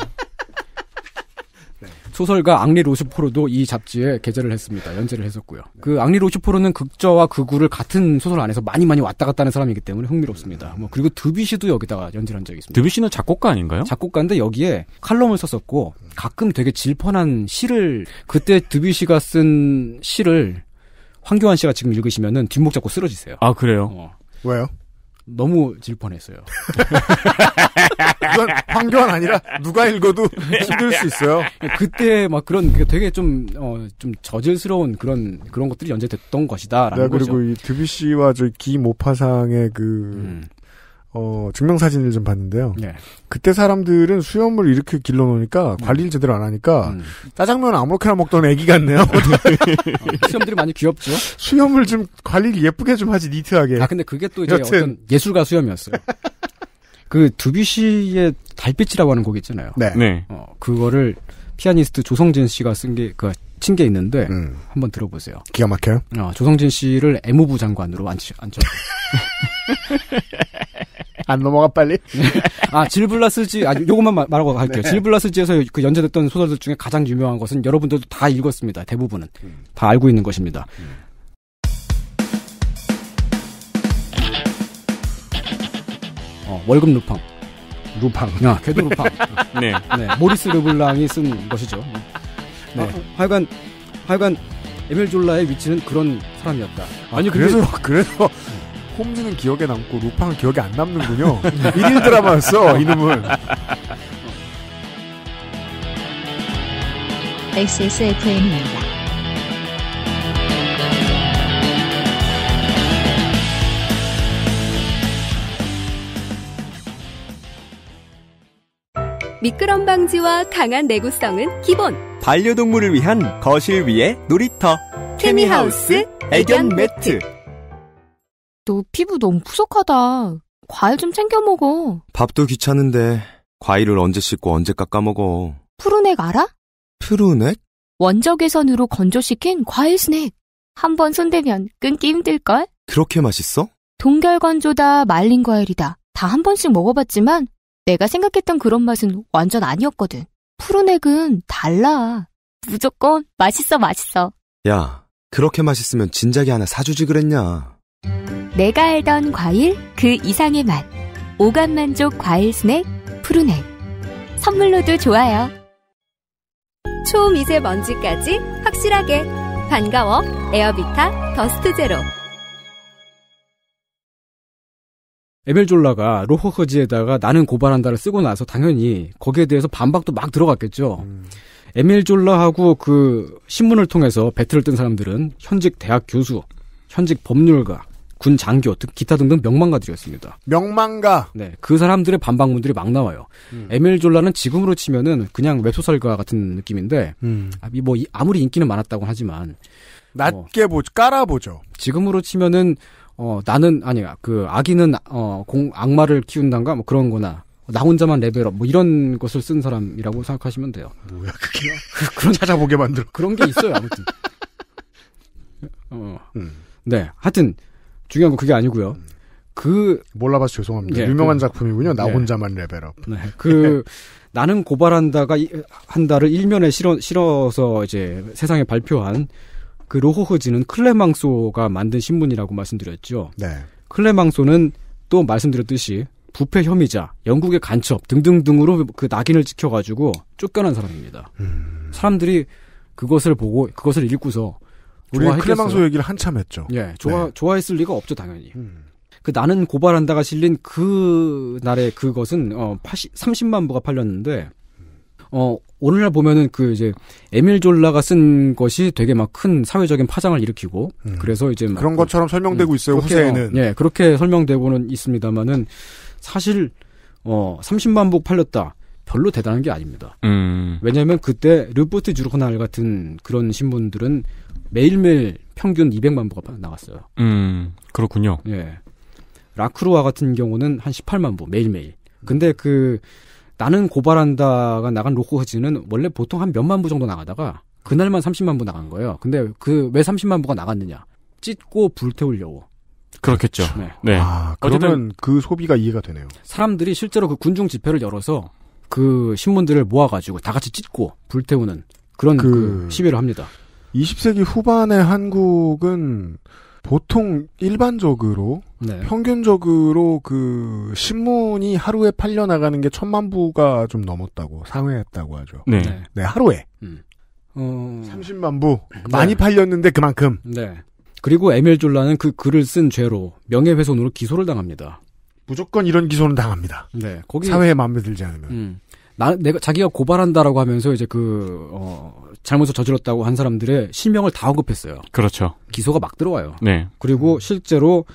소설가 앙리 로슈포르도 이 잡지에 게재를 했습니다. 연재를 했었고요. 그 앙리 로슈포르는 극저와 극우를 같은 소설 안에서 많이 많이 왔다 갔다 하는 사람이기 때문에 흥미롭습니다. 뭐 그리고 드뷔시도 여기다가 연재를 한 적이 있습니다. 드뷔시는 작곡가 아닌가요? 작곡가인데 여기에 칼럼을 썼었고 가끔 되게 질펀한 시를 그때 드뷔시가 쓴 시를 황교안 씨가 지금 읽으시면은 뒷목 잡고 쓰러지세요. 아 그래요? 어. 왜요? 너무 질뻔했어요. 이건 (laughs) 황교안 아니라 누가 읽어도 힘들 수 있어요. 그때 막 그런 되게 좀 어, 좀 저질스러운 그런 그런 것들이 연재됐던 것이다라는 네, 그리고 거죠. 그리고 이드뷔씨와저 기모파상의 그 음. 어, 증명사진을 좀 봤는데요. 네. 그때 사람들은 수염을 이렇게 길러놓으니까 음. 관리를 제대로 안 하니까 음. 짜장면 아무렇게나 먹던 애기 같네요. (laughs) 네. (laughs) 수염들이 많이 귀엽죠? 수염을 좀 관리를 예쁘게 좀 하지, 니트하게. 아, 근데 그게 또 이제 여튼. 어떤 예술가 수염이었어요. (laughs) 그두비시의 달빛이라고 하는 곡 있잖아요. 네. 네. 어, 그거를 피아니스트 조성진 씨가 쓴 게, 그, 친 게 있는데, 음. 한번 들어보세요. 기가 막혀요? 어, 조성진 씨를 애무부 장관으로 앉혀. 앉혀. 안 넘어가 빨리. (laughs) 아 질블라스지 아 요것만 말, 하고 갈게요. 네. 질블라스지에서 그 연재됐던 소설들 중에 가장 유명한 것은 여러분들도 다 읽었습니다. 대부분은 음. 다 알고 있는 것입니다. 음. 어, 월급 루팡. 루팡. 아, 궤도 (laughs) 루팡. (laughs) 네. 네. 모리스 르블랑이 쓴 것이죠. 음. 네. 어, 하여간 하여간 에멜 졸라의 위치는 그런 사람이었다. 아, 아니 그래서 그래서 홈즈는 기억에 남고 루팡은 기억에 안 남는군요. (laughs) 일일 드라마였어 이놈은. XSFM입니다. 미끄럼 방지와 강한 내구성은 기본. 반려동물을 위한 거실 위에 놀이터. 케미하우스 애견 매트. 너 피부 너무 푸석하다. 과일 좀 챙겨 먹어. 밥도 귀찮은데 과일을 언제 씻고 언제 깎아 먹어. 푸르넥 알아? 푸르넥? 원적외선으로 건조시킨 과일 스낵. 한 번 손대면 끊기 힘들걸? 그렇게 맛있어? 동결건조다, 말린 과일이다. 다 한 번씩 먹어봤지만 내가 생각했던 그런 맛은 완전 아니었거든. 푸르넥은 달라. 무조건 맛있어, 맛있어. 야, 그렇게 맛있으면 진작에 하나 사주지 그랬냐. 내가 알던 과일 그 이상의 맛. 오감 만족 과일 스낵 푸르네 선물로도 좋아요. 초미세먼지까지 확실하게 반가워 에어비타 더스트 제로. 에벨졸라가 로허허지에다가 나는 고발한다를 쓰고 나서 당연히 거기에 대해서 반박도 막 들어갔겠죠. 음. 에멜졸라하고 그 신문을 통해서 배틀을 뜬 사람들은 현직 대학 교수, 현직 법률가, 군 장교, 기타 등등 명망가들이었습니다. 명망가. 네, 그 사람들의 반박문들이 막 나와요. 음. 에밀 졸라는 지금으로 치면은 그냥 웹소설가 같은 느낌인데, 음. 아, 뭐 아무리 인기는 많았다고 하지만 낮게 어, 보 깔아보죠. 지금으로 치면은 어 나는 아니야 그 아기는 어공 악마를 키운단가 뭐 그런거나 나 혼자만 레벨업 뭐 이런 것을 쓴 사람이라고 생각하시면 돼요. 뭐야 그게 그, 그, 그런 (laughs) 찾아보게 만들어 그런 게 있어요 아무튼. (laughs) 어. 음. 네, 하여튼 중요한 건 그게 아니고요. 음. 그 몰라봐서 죄송합니다. 예, 그 유명한 그, 작품이군요. 나 예. 혼자만 예. 레벨업. 네, 그 (laughs) 나는 고발한다가 이, 한다를 일면에 실어, 실어서 이제 세상에 발표한 그 로호흐지는 클레망소가 만든 신문이라고 말씀드렸죠. 네. 클레망소는 또 말씀드렸듯이 부패 혐의자, 영국의 간첩 등등등으로 그 낙인을 찍혀가지고 쫓겨난 사람입니다. 음. 사람들이 그것을 보고 그것을 읽고서 우리 클레망소 얘기를 한참 했죠. 예, 좋아 네. 좋아했을 리가 없죠 당연히. 음. 그 나는 고발한다가 실린 그 날의 그것은 어 80, 30만 부가 팔렸는데 어 오늘날 보면은 그 이제 에밀 졸라가 쓴 것이 되게 막 큰 사회적인 파장을 일으키고 음. 그래서 이제 그런 것처럼 설명되고 음, 있어요 후세에는 어, 예 그렇게 설명되고는 있습니다만은 사실 어 30만 부 팔렸다 별로 대단한 게 아닙니다. 음. 왜냐하면 그때 르포트 주르코날 같은 그런 신분들은 매일매일 평균 200만 부가 나갔어요. 음, 그렇군요. 예. 라크루아 같은 경우는 한 18만 부 매일매일. 근데 그 나는 고발한다가 나간 로코흐즈는 원래 보통 한 몇만 부 정도 나가다가 그날만 30만 부 나간 거예요. 근데 그 왜 30만 부가 나갔느냐? 찢고 불태우려고. 그렇겠죠. 네. 네. 아, 그러면 그 소비가 이해가 되네요. 사람들이 실제로 그 군중 집회를 열어서 그 신문들을 모아가지고 다 같이 찢고 불태우는 그런 그... 그 시위를 합니다. 20세기 후반의 한국은 보통 일반적으로 네. 평균적으로 그 신문이 하루에 팔려 나가는 게 천만 부가 좀 넘었다고 상회했다고 하죠. 네, 네, 네 하루에 음. 어... 30만 부 많이 팔렸는데 그만큼. 네. 그리고 에밀 졸라는 그 글을 쓴 죄로 명예훼손으로 기소를 당합니다. 무조건 이런 기소는 당합니다. 네, 거기 사회에 마음에 들지 않으면. 음. 나, 내가 자기가 고발한다라고 하면서 이제 그 어, 잘못을 저질렀다고 한 사람들의 실명을 다 언급했어요. 그렇죠. 기소가 막 들어와요. 네. 그리고 실제로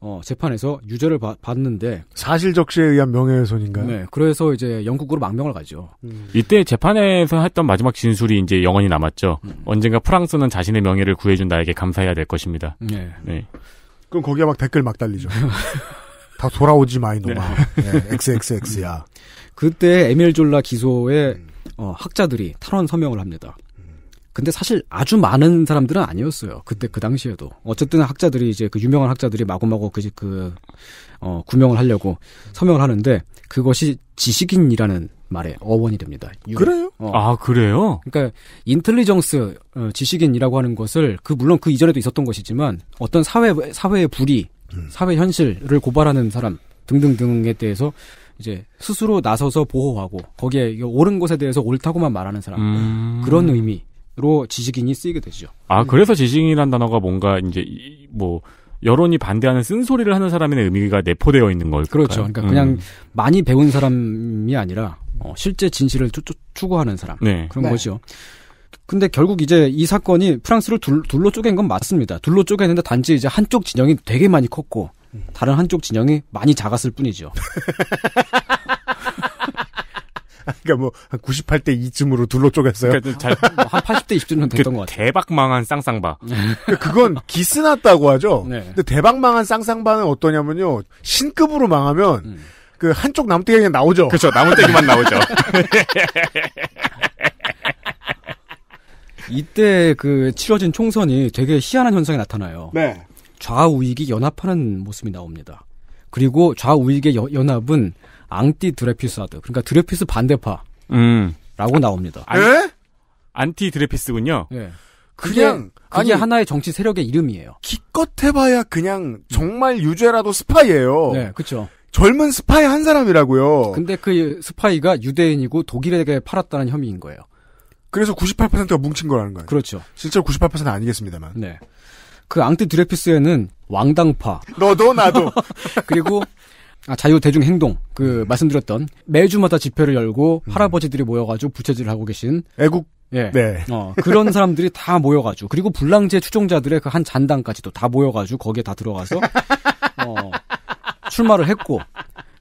어, 재판에서 유죄를 바, 받는데 사실 적시에 의한 명예훼손인가요? 네. 그래서 이제 영국으로 망명을 가죠. 음. 이때 재판에서 했던 마지막 진술이 이제 영원히 남았죠. 음. 언젠가 프랑스는 자신의 명예를 구해준 나에게 감사해야 될 것입니다. 네. 네. 그럼 거기에 막 댓글 막 달리죠. (laughs) 다 돌아오지 마이 놈아. 네. 네. 예, XXX야. 그때 에밀졸라 기소의 음. 어, 학자들이 탄원 서명을 합니다. 근데 사실 아주 많은 사람들은 아니었어요. 그때 그 당시에도 어쨌든 학자들이 이제 그 유명한 학자들이 마구마구 그, 그 어, 구명을 하려고 서명을 하는데 그것이 지식인이라는 말에 어원이 됩니다. 그래요? 어. 아 그래요? 그러니까 인텔리정스 어, 지식인이라고 하는 것을 그 물론 그 이전에도 있었던 것이지만 어떤 사회 사회의 불이 음. 사회 현실을 고발하는 사람 등등등에 대해서 이제 스스로 나서서 보호하고 거기에 옳은 것에 대해서 옳다고만 말하는 사람 음... 그런 의미로 지식인이 쓰이게 되죠. 아 그래서 지식인이란 단어가 뭔가 이제 뭐 여론이 반대하는 쓴소리를 하는 사람의 의미가 내포되어 있는 걸 그렇죠. 그러니까 음. 그냥 많이 배운 사람이 아니라 어, 실제 진실을 추, 구하는 사람 네. 그런 네. 거죠. 근데 결국 이제 이 사건이 프랑스를 둘, 로 쪼갠 건 맞습니다. 둘로 쪼갰는데 단지 이제 한쪽 진영이 되게 많이 컸고 다른 한쪽 진영이 많이 작았을 뿐이죠. (laughs) 그러니까 뭐 한 98대 2쯤으로 둘로 쪼갰어요. 그러니까 잘, 뭐 한 80대 20쯤은 됐던 그것 같아요. 대박 망한 쌍쌍바. (laughs) 그러니까 그건 기스났다고 하죠. 네. 근데 대박 망한 쌍쌍바는 어떠냐면요. 신급으로 망하면 음. 그 한쪽 나무떼기 그냥 나오죠. 그렇죠. 나무떼기만 나오죠. (laughs) 이때 그 치러진 총선이 되게 희한한 현상이 나타나요. 네. 좌우익이 연합하는 모습이 나옵니다. 그리고 좌우익의 여, 연합은 앙티 드레피스하드 그러니까 드레피스 반대파라고 음. 나옵니다. 아, 에? 예? 안티 드레피스군요. 예. 그냥 그게, 그게 하나의 정치 세력의 이름이에요. 기껏 해봐야 그냥 정말 유죄라도 스파이예요. 네, 그렇죠. 젊은 스파이 한 사람이라고요. 근데 그 스파이가 유대인이고 독일에게 팔았다는 혐의인 거예요. 그래서 98%가 뭉친 거라는 거예요. 그렇죠. 실제로 98%는 아니겠습니다만. 네. 그 앙티 드레피스에는 왕당파. 너도 나도. (laughs) 그리고 아, 자유 대중 행동 그 음. 말씀드렸던 매주마다 집회를 열고 음. 할아버지들이 모여가지고 부채질을 하고 계신 애국 예. 네. 어, 그런 사람들이 다 모여가지고 그리고 불량제 추종자들의 그 한 잔당까지도 다 모여가지고 거기에 다 들어가서 어, 출마를 했고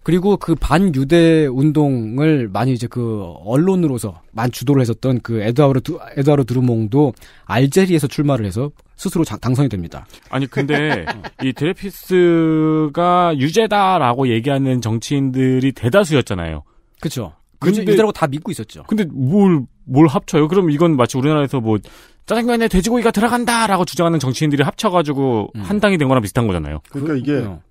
그리고 그 반유대 운동을 많이 이제 그 언론으로서 많이 주도를 했었던 그 에드하르 에드하르 드루몽도 알제리에서 출마를 해서 스스로 자, 당선이 됩니다. 아니 근데 이 드레피스가 유죄다라고 얘기하는 정치인들이 대다수였잖아요. 그렇죠. 근데 유죄라고 다 믿고 있었죠. 근데 뭘뭘 뭘 합쳐요? 그럼 이건 마치 우리나라에서 뭐 짜장면에 돼지고기가 들어간다라고 주장하는 정치인들이 합쳐가지고 음. 한 당이 된 거랑 비슷한 거잖아요. 그러니까 이게 어.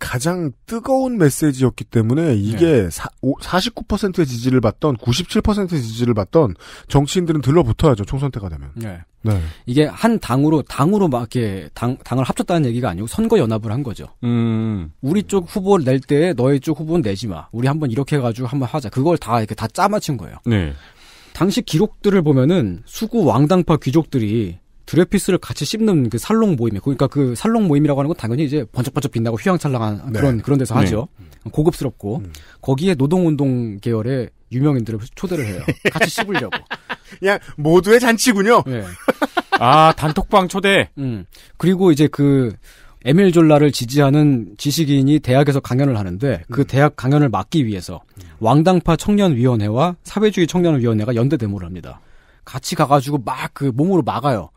가장 뜨거운 메시지였기 때문에 이게 네. 49%의 지지를 받던 97%의 지지를 받던 정치인들은 들러붙어야죠 총선 때가 되면. 네. 네. 이게 한 당으로 당으로 막 이렇게 당 당을 합쳤다는 얘기가 아니고 선거 연합을 한 거죠. 음. 우리 쪽 후보를 낼 때 너희 쪽 후보는 내지 마. 우리 한번 이렇게 해가지고 한번 하자. 그걸 다 이렇게 다 짜맞춘 거예요. 네. 당시 기록들을 보면은 수구 왕당파 귀족들이 드레피스를 같이 씹는 그 살롱 모임에 그러니까 그 살롱 모임이라고 하는 건 당연히 이제 번쩍번쩍 빛나고 휘황찬란한 네. 그런 그런 데서 네. 하죠. 네. 고급스럽고 음. 거기에 노동운동 계열의 유명인들을 초대를 해요. 같이 (laughs) 씹으려고. 그냥 모두의 잔치군요. 네. (laughs) 아 단톡방 초대. 음 그리고 이제 그 에밀 졸라를 지지하는 지식인이 대학에서 강연을 하는데 그 음. 대학 강연을 막기 위해서 음. 왕당파 청년위원회와 사회주의 청년위원회가 연대 데모를 합니다. 같이 가가지고 막 그 몸으로 막아요.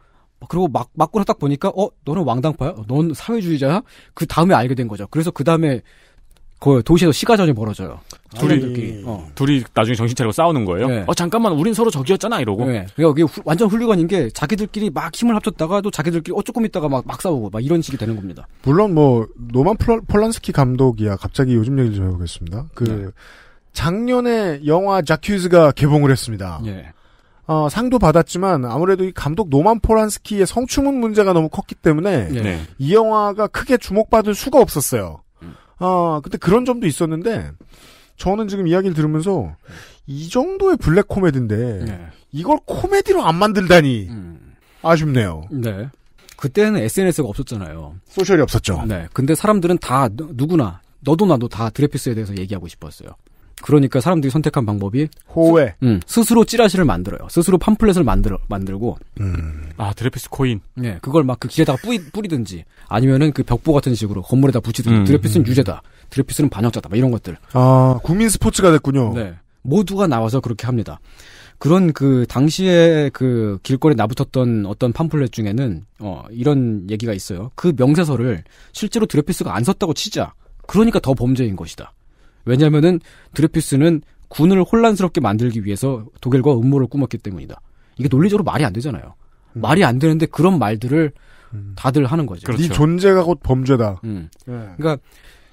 그리고 막, 막고나 딱 보니까, 어, 너는 왕당파야? 어, 넌 사회주의자야? 그 다음에 알게 된 거죠. 그래서 그 다음에, 그 도시에서 시가전이 벌어져요. 둘이, 어. 둘이 나중에 정신 차리고 싸우는 거예요? 네. 어, 잠깐만, 우린 서로 적이었잖아, 이러고. 네. 그러니까 후, 완전 훌륭한인 게 자기들끼리 막 힘을 합쳤다가 도 자기들끼리 어, 조금 있다가 막, 막 싸우고 막 이런 식이 되는 겁니다. 물론 뭐, 노만 폴라, 폴란스키 감독이야. 갑자기 요즘 얘기를 좀 해보겠습니다. 그, 네. 작년에 영화 자큐즈가 개봉을 했습니다. 예. 어, 상도 받았지만 아무래도 이 감독 노만 포란스키의 성추문 문제가 너무 컸기 때문에 네. 네. 이 영화가 크게 주목받을 수가 없었어요. 아, 근데 그런 점도 있었는데 저는 지금 이야기를 들으면서 이 정도의 블랙 코미디인데 네. 이걸 코미디로 안 만들다니 음. 아쉽네요. 네. 그때는 SNS가 없었잖아요. 소셜이 없었죠. 네. 근데 사람들은 다 누구나 너도 나도 다 드레피스에 대해서 얘기하고 싶었어요. 그러니까 사람들이 선택한 방법이 호외. 음, 스스로 찌라시를 만들어요. 스스로 팜플렛을 만들어 만들고. 음. 아 드레피스 코인. 네, 그걸 막 그 길에다가 뿌리, 뿌리든지 아니면은 그 벽보 같은 식으로 건물에다 붙이든지 음. 드레피스는 음, 음. 유죄다. 드레피스는 반역자다. 막 이런 것들. 아 국민 스포츠가 됐군요. 네, 모두가 나와서 그렇게 합니다. 그런 그 당시에 그 길거리에 나붙었던 어떤 팜플렛 중에는 어 이런 얘기가 있어요. 그 명세서를 실제로 드레피스가 안 썼다고 치자. 그러니까 더 범죄인 것이다. 왜냐면은 드레피스는 군을 혼란스럽게 만들기 위해서 독일과 음모를 꾸몄기 때문이다. 이게 논리적으로 말이 안 되잖아요. 음. 말이 안 되는데 그런 말들을 음. 다들 하는 거죠. 그렇죠. 네 존재가 곧 범죄다. 음. 네. 그러니까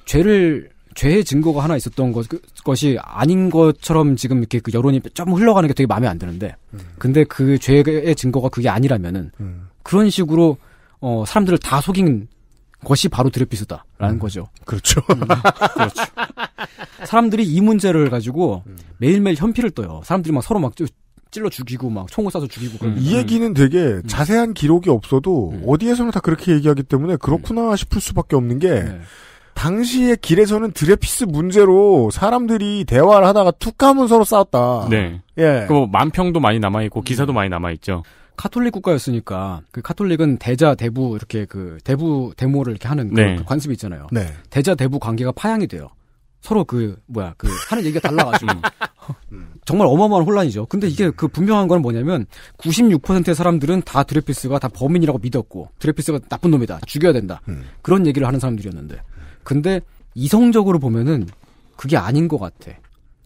죄를 죄의 증거가 하나 있었던 것, 그, 것이 아닌 것처럼 지금 이렇게 그 여론이 좀 흘러가는 게 되게 마음에 안 드는데, 음. 근데 그 죄의 증거가 그게 아니라면은 음. 그런 식으로 어 사람들을 다 속인 그 것이 바로 드레피스다라는 음. 거죠. 그렇죠. 음. (laughs) 그렇죠. 사람들이 이 문제를 가지고 매일매일 현피를 떠요. 사람들이 막 서로 막 찔러 죽이고 막 총을 쏴서 죽이고 음. 이 얘기는 되게 음. 자세한 기록이 없어도 음. 어디에서는다 그렇게 얘기하기 때문에 그렇구나 음. 싶을 수밖에 없는 게 네. 당시에 길에서는 드레피스 문제로 사람들이 대화를 하다가 툭 하면 서로 싸웠다. 네. 예. 그 뭐 만평도 많이 남아있고 기사도 많이 남아있죠. 카톨릭 국가였으니까 그 카톨릭은 대자 대부 이렇게 그 대부 대모를 이렇게 하는 네. 그 관습이 있잖아요. 네. 대자 대부 관계가 파양이 돼요. 서로 그 뭐야 그 하는 얘기가 달라가지고 음. (laughs) 정말 어마어마한 혼란이죠. 근데 이게 그 분명한 건 뭐냐면 96%의 사람들은 다 드레피스가 다 범인이라고 믿었고 드레피스가 나쁜 놈이다 죽여야 된다 음. 그런 얘기를 하는 사람들이었는데 근데 이성적으로 보면은 그게 아닌 것 같아.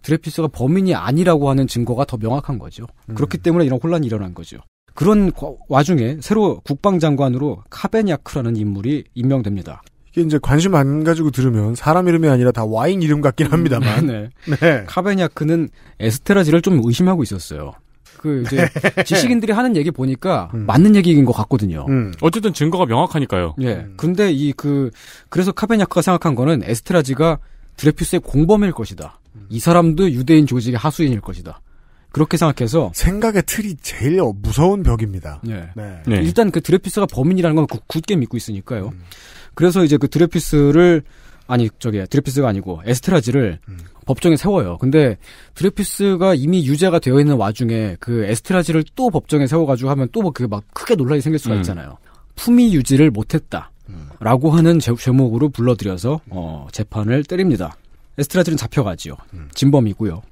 드레피스가 범인이 아니라고 하는 증거가 더 명확한 거죠. 음. 그렇기 때문에 이런 혼란이 일어난 거죠. 그런 와중에 새로 국방장관으로 카베냐크라는 인물이 임명됩니다. 이게 이제 관심 안 가지고 들으면 사람 이름이 아니라 다 와인 이름 같긴 합니다만. 음, 네, 네. 네. 카베냐크는 에스테라지를 좀 의심하고 있었어요. 그 이제 네. 지식인들이 하는 얘기 보니까 음. 맞는 얘기인 것 같거든요. 음. 어쨌든 증거가 명확하니까요. 예. 음. 근데 이 그 그래서 카베냐크가 생각한 거는 에스테라지가 드레퓨스의 공범일 것이다. 음. 이 사람도 유대인 조직의 하수인일 것이다. 그렇게 생각해서 생각의 틀이 제일 무서운 벽입니다. 네. 네. 네. 일단 그 드레피스가 범인이라는 건 굳게 믿고 있으니까요. 음. 그래서 이제 그 드레피스를 아니 저기 드레피스가 아니고 에스트라지를 음. 법정에 세워요. 근데 드레피스가 이미 유죄가 되어 있는 와중에 그 에스트라지를 또 법정에 세워가지고 하면 또 뭐 그게 막 크게 논란이 생길 수가 음. 있잖아요. 음. 품위 유지를 못했다. 음. 라고 하는 제, 목으로 불러들여서 어, 재판을 때립니다. 에스트라지는 잡혀가지요. 음. 진범이고요.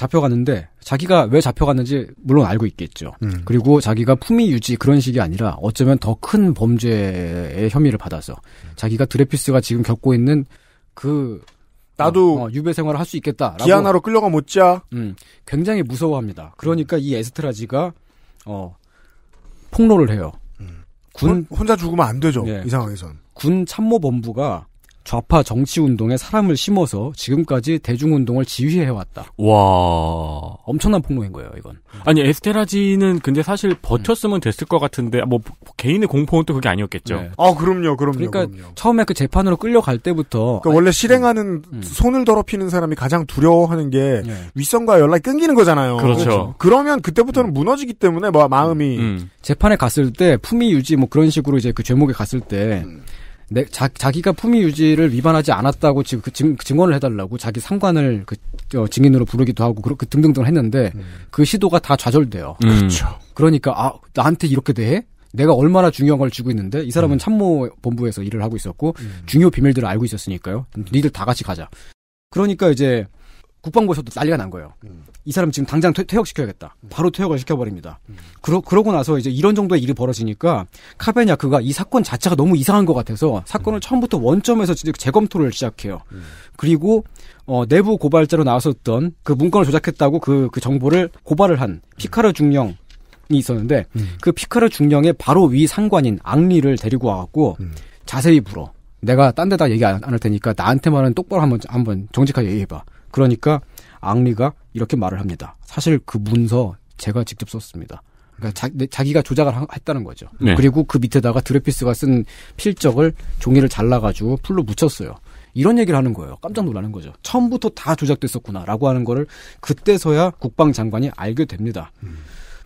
잡혀갔는데 자기가 왜 잡혀갔는지 물론 알고 있겠죠. 음. 그리고 자기가 품위 유지 그런 식이 아니라 어쩌면 더 큰 범죄의 혐의를 받아서 자기가 드레피스가 지금 겪고 있는 그 나도 어, 어, 유배 생활을 할 수 있겠다. 기아나로 끌려가 못자. 음, 굉장히 무서워합니다. 그러니까 이 에스트라지가 어, 폭로를 해요. 음. 군 혼자 죽으면 안 되죠. 네. 이 상황에선 군 참모 본부가 좌파 정치 운동에 사람을 심어서 지금까지 대중 운동을 지휘해 왔다. 와, 엄청난 폭로인 거예요, 이건. 아니 에스테라지는 근데 사실 음. 버텼으면 됐을 것 같은데 아, 뭐, 뭐 개인의 공포는 또 그게 아니었겠죠. 네. 아, 그럼요, 그럼요. 그러니까 그럼요. 처음에 그 재판으로 끌려갈 때부터 그러니까 아니, 원래 실행하는 음, 음. 손을 더럽히는 사람이 가장 두려워하는 게 네. 윗선과 연락이 끊기는 거잖아요. 그렇죠. 그렇죠. 그러면 그때부터는 음. 무너지기 때문에 뭐 마음이 재판에 갔을 때 품위 유지 뭐 그런 식으로 이제 그 죄목에 갔을 때 내, 자, 자기가 품위 유지를 위반하지 않았다고 지금 그 증, 그 증언을 해달라고 자기 상관을 그 어, 증인으로 부르기도 하고 그렇게 그 등등등 했는데 음. 그 시도가 다 좌절돼요. 음. 그렇죠. 그러니까 아 나한테 이렇게 대해? 내가 얼마나 중요한 걸 주고 있는데 이 사람은 음. 참모 본부에서 일을 하고 있었고 음. 중요 비밀들을 알고 있었으니까요. 니들 다 같이 가자. 그러니까 이제 국방부에서도 난리가 난 거예요. 음. 이 사람 지금 당장 퇴, 역시켜야겠다 음. 바로 퇴역을 시켜버립니다. 음. 그러, 그러고 나서 이제 이런 정도의 일이 벌어지니까 카베냐크가 이 사건 자체가 너무 이상한 것 같아서 사건을 음. 처음부터 원점에서 재검토를 시작해요. 음. 그리고 어, 내부 고발자로 나왔었던 그 문건을 조작했다고 그, 그 정보를 고발을 한 피카르 음. 중령 이 있었는데 그 피카르 중령의 바로 위 상관인 앙리를 데리고 와갖고 자세히 물어. 내가 딴 데다 얘기 안 할 테니까 나한테만은 똑바로 한번 한번 정직하게 얘기해봐. 그러니까 앙리가 이렇게 말을 합니다. 사실 그 문서 제가 직접 썼습니다. 그러니까 자, 네, 기가 조작을 하, 했다는 거죠. 네. 그리고 그 밑에다가 드레피스가 쓴 필적을 종이를 잘라가지고 풀로 묻혔어요. 이런 얘기를 하는 거예요. 깜짝 놀라는 거죠. 처음부터 다 조작됐었구나라고 하는 거를 그때서야 국방장관이 알게 됩니다. 음.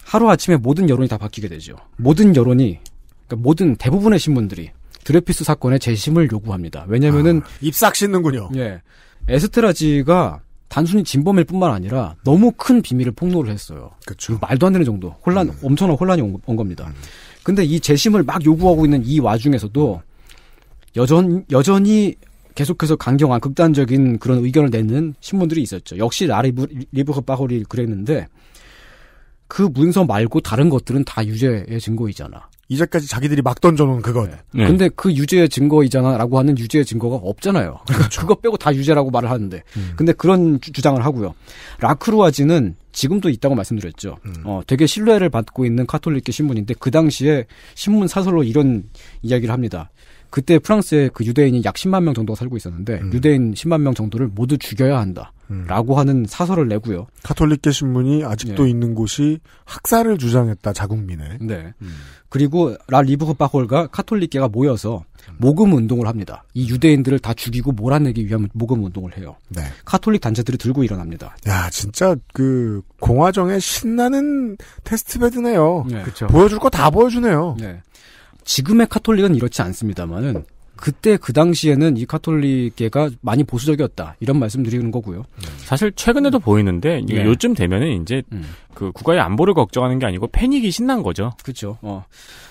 하루 아침에 모든 여론이 다 바뀌게 되죠. 모든 여론이 그러니까 모든 대부분의 신문들이 드레피스 사건의 재심을 요구합니다. 왜냐면은 아, 입싹 씻는군요. 예. 에스트라지가 단순히 진범일 뿐만 아니라 너무 큰 비밀을 폭로를 했어요. 그렇 말도 안 되는 정도 혼란 음. 엄청난 혼란이 온, 온 겁니다. 음. 근데 이 재심을 막 요구하고 있는 이 와중에서도 여전 여전히 계속해서 강경한 극단적인 그런 의견을 내는 신문들이 있었죠. 역시 라리브 리브흐 빠홀이 그랬는데 그 문서 말고 다른 것들은 다 유죄의 증거이잖아. 이제까지 자기들이 막 던져놓은 그것. 네. 네. 근데 그 유죄의 증거이잖아라고 하는 유죄의 증거가 없잖아요. 그렇죠. 그거 빼고 다 유죄라고 말을 하는데. 음. 근데 그런 주, 장을 하고요. 라크루아지는 지금도 있다고 말씀드렸죠. 음. 어, 되게 신뢰를 받고 있는 카톨릭계 신문인데 그 당시에 신문 사설로 이런 이야기를 합니다. 그때 프랑스에 그 유대인이 약 10만 명 정도가 살고 있었는데 음. 유대인 10만 명 정도를 모두 죽여야 한다. 라고 하는 사설을 내고요. 카톨릭계 신문이 아직도 네. 있는 곳이 학살을 주장했다 자국민의. 네. 음. 그리고 라 리브흐 바홀과 카톨릭계가 모여서 음. 모금 운동을 합니다. 이 유대인들을 다 죽이고 몰아내기 위한 모금 운동을 해요. 네. 카톨릭 단체들이 들고 일어납니다. 야, 진짜 그 공화정의 신나는 테스트베드네요. 네. 보여줄 거 다 보여주네요. 네. 지금의 카톨릭은 이렇지 않습니다만은 그때 그 당시에는 이 카톨릭계가 많이 보수적이었다 이런 말씀드리는 거고요. 네. 사실 최근에도 음. 보이는데 네. 요즘 되면은 이제 음. 그 국가의 안보를 걱정하는 게 아니고 패닉이 신난 거죠. 그렇죠. 어.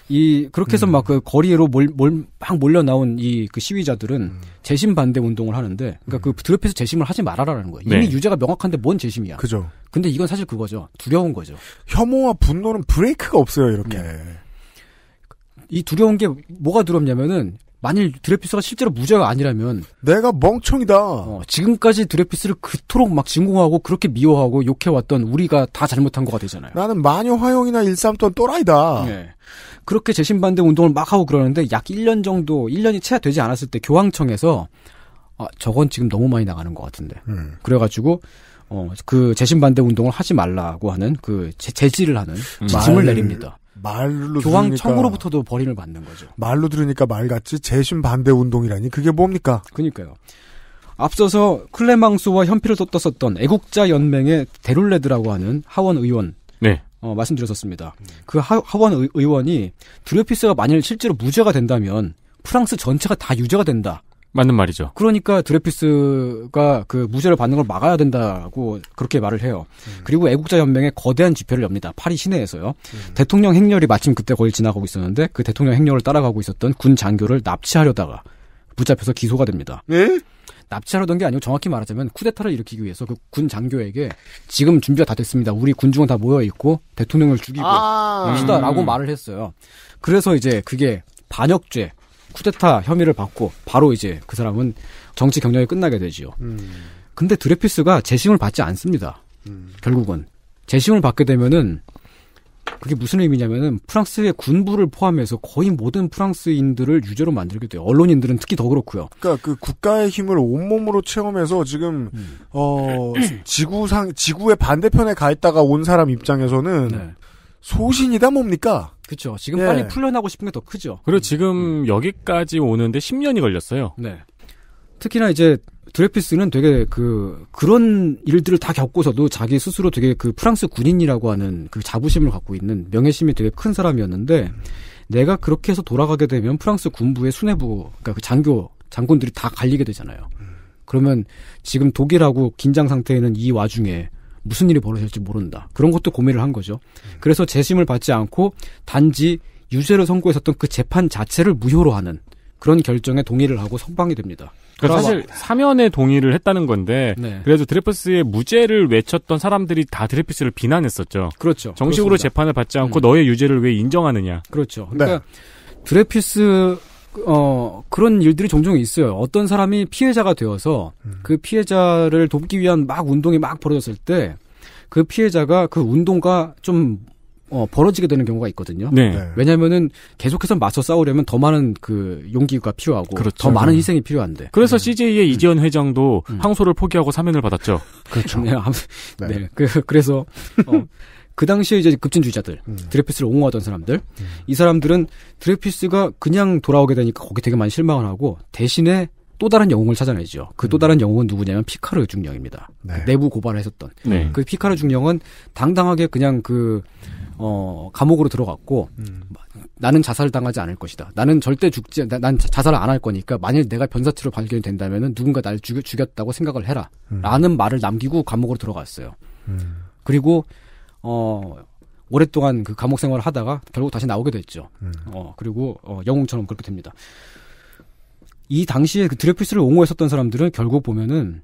이 그렇게 해서 음. 막그 거리로 몰막 몰려 나온 이 그 시위자들은 음. 재심 반대 운동을 하는데 그러니까 그 음. 드롭해서 재심을 하지 말아라라는 거예요. 이미 네. 유죄가 명확한데 뭔 재심이야. 그죠. 근데 이건 사실 그거죠. 두려운 거죠. 혐오와 분노는 브레이크가 없어요, 이렇게. 네. 이 두려운 게 뭐가 두렵냐면은 만일 드레피스가 실제로 무죄가 아니라면 내가 멍청이다. 어, 지금까지 드레피스를 그토록 막 진공하고 그렇게 미워하고 욕해왔던 우리가 다 잘못한 거가 되잖아요. 나는 마녀 화용이나 일삼던 또라이다. 네. 그렇게 재심반대 운동을 막 하고 그러는데 약 1년 정도 1년이 채 되지 않았을 때 교황청에서 아, 저건 지금 너무 많이 나가는 것 같은데. 음. 그래가지고 어, 그 재심반대 운동을 하지 말라고 하는 그 제, 제지를 하는 지침을 음. 내립니다. 말로 교황 들으니까, 청구로부터도 버림을 받는 거죠. 말로 들으니까 말같이 재심 반대 운동이라니 그게 뭡니까? 그니까요. 앞서서 클레망스와 현피를 떴었던 애국자 연맹의 데룰레드라고 하는 하원 의원 네. 어, 말씀드렸었습니다. 그 하, 하원 의원이 드레피스가 만일 실제로 무죄가 된다면 프랑스 전체가 다 유죄가 된다. 맞는 말이죠. 그러니까 드레피스가 그 무죄를 받는 걸 막아야 된다고 그렇게 말을 해요. 음. 그리고 애국자 연맹의 거대한 집회를 엽니다. 파리 시내에서요. 음. 대통령 행렬이 마침 그때 거의 지나가고 있었는데 그 대통령 행렬을 따라가고 있었던 군 장교를 납치하려다가 붙잡혀서 기소가 됩니다. 네? 납치하려던 게 아니고 정확히 말하자면 쿠데타를 일으키기 위해서 그 군 장교에게 지금 준비가 다 됐습니다. 우리 군중은 다 모여 있고 대통령을 죽이고 합시다라고 아~ 음. 말을 했어요. 그래서 이제 그게 반역죄 쿠데타 혐의를 받고 바로 이제 그 사람은 정치 경력이 끝나게 되지요. 음. 근데 드레피스가 재심을 받지 않습니다. 음. 결국은 재심을 받게 되면은 그게 무슨 의미냐면은 프랑스의 군부를 포함해서 거의 모든 프랑스인들을 유죄로 만들게 돼요. 언론인들은 특히 더 그렇고요. 그러니까 그 국가의 힘을 온몸으로 체험해서 지금 음. 어 지구상 지구의 반대편에 가 있다가 온 사람 입장에서는 네. 소신이다 뭡니까? 그렇죠. 지금 네. 빨리 풀려나고 싶은 게 더 크죠. 그리고 지금 음. 여기까지 오는데 10년이 걸렸어요. 네. 특히나 이제 드레피스는 되게 그 그런 일들을 다 겪고서도 자기 스스로 되게 그 프랑스 군인이라고 하는 그 자부심을 갖고 있는 명예심이 되게 큰 사람이었는데 내가 그렇게 해서 돌아가게 되면 프랑스 군부의 수뇌부 그러니까 그 장교 장군들이 다 갈리게 되잖아요. 그러면 지금 독일하고 긴장 상태에는 이 와중에 무슨 일이 벌어질지 모른다. 그런 것도 고민을 한 거죠. 그래서 재심을 받지 않고 단지 유죄를 선고했었던 그 재판 자체를 무효로 하는 그런 결정에 동의를 하고 선방이 됩니다. 그러니까 사실 사면에 동의를 했다는 건데 네. 그래도 드레퍼스의 무죄를 외쳤던 사람들이 다 드레퍼스를 비난했었죠. 그렇죠. 정식으로 그렇습니다. 재판을 받지 않고 음. 너의 유죄를 왜 인정하느냐. 그렇죠. 네. 그러니까 네. 드레피스 어, 그런 일들이 종종 있어요. 어떤 사람이 피해자가 되어서 음. 그 피해자를 돕기 위한 막 운동이 막 벌어졌을 때 그 피해자가 그 운동과 좀 어, 벌어지게 되는 경우가 있거든요. 네. 네. 왜냐면은 계속해서 맞서 싸우려면 더 많은 그 용기가 필요하고 그렇죠. 더 많은 희생이 필요한데. 그래서 네. CJ의 음. 이지현 회장도 음. 항소를 포기하고 사면을 받았죠. 그렇죠. (laughs) 네, 네. 네. 그, 그래서 어, 그 당시에 이제 급진주의자들, 음. 드레피스를 옹호하던 사람들, 음. 이 사람들은 드레피스가 그냥 돌아오게 되니까 거기 되게 많이 실망을 하고 대신에 또 다른 영웅을 찾아내죠. 그또 음. 다른 영웅은 누구냐면 피카르 중령입니다. 네. 그 내부 고발을 했었던. 네. 그 피카르 중령은 당당하게 그냥 그, 어, 감옥으로 들어갔고, 음. 나는 자살을 당하지 않을 것이다. 나는 절대 죽지, 나, 난 자살을 안 할 거니까, 만일 내가 변사체로 발견이 된다면 누군가 날 죽였, 다고 생각을 해라. 음. 라는 말을 남기고 감옥으로 들어갔어요. 음. 그리고 어, 오랫동안 그 감옥 생활을 하다가 결국 다시 나오게 됐죠. 음. 어, 그리고 어, 영웅처럼 그렇게 됩니다. 이 당시에 그 드레피스를 옹호했었던 사람들은 결국 보면은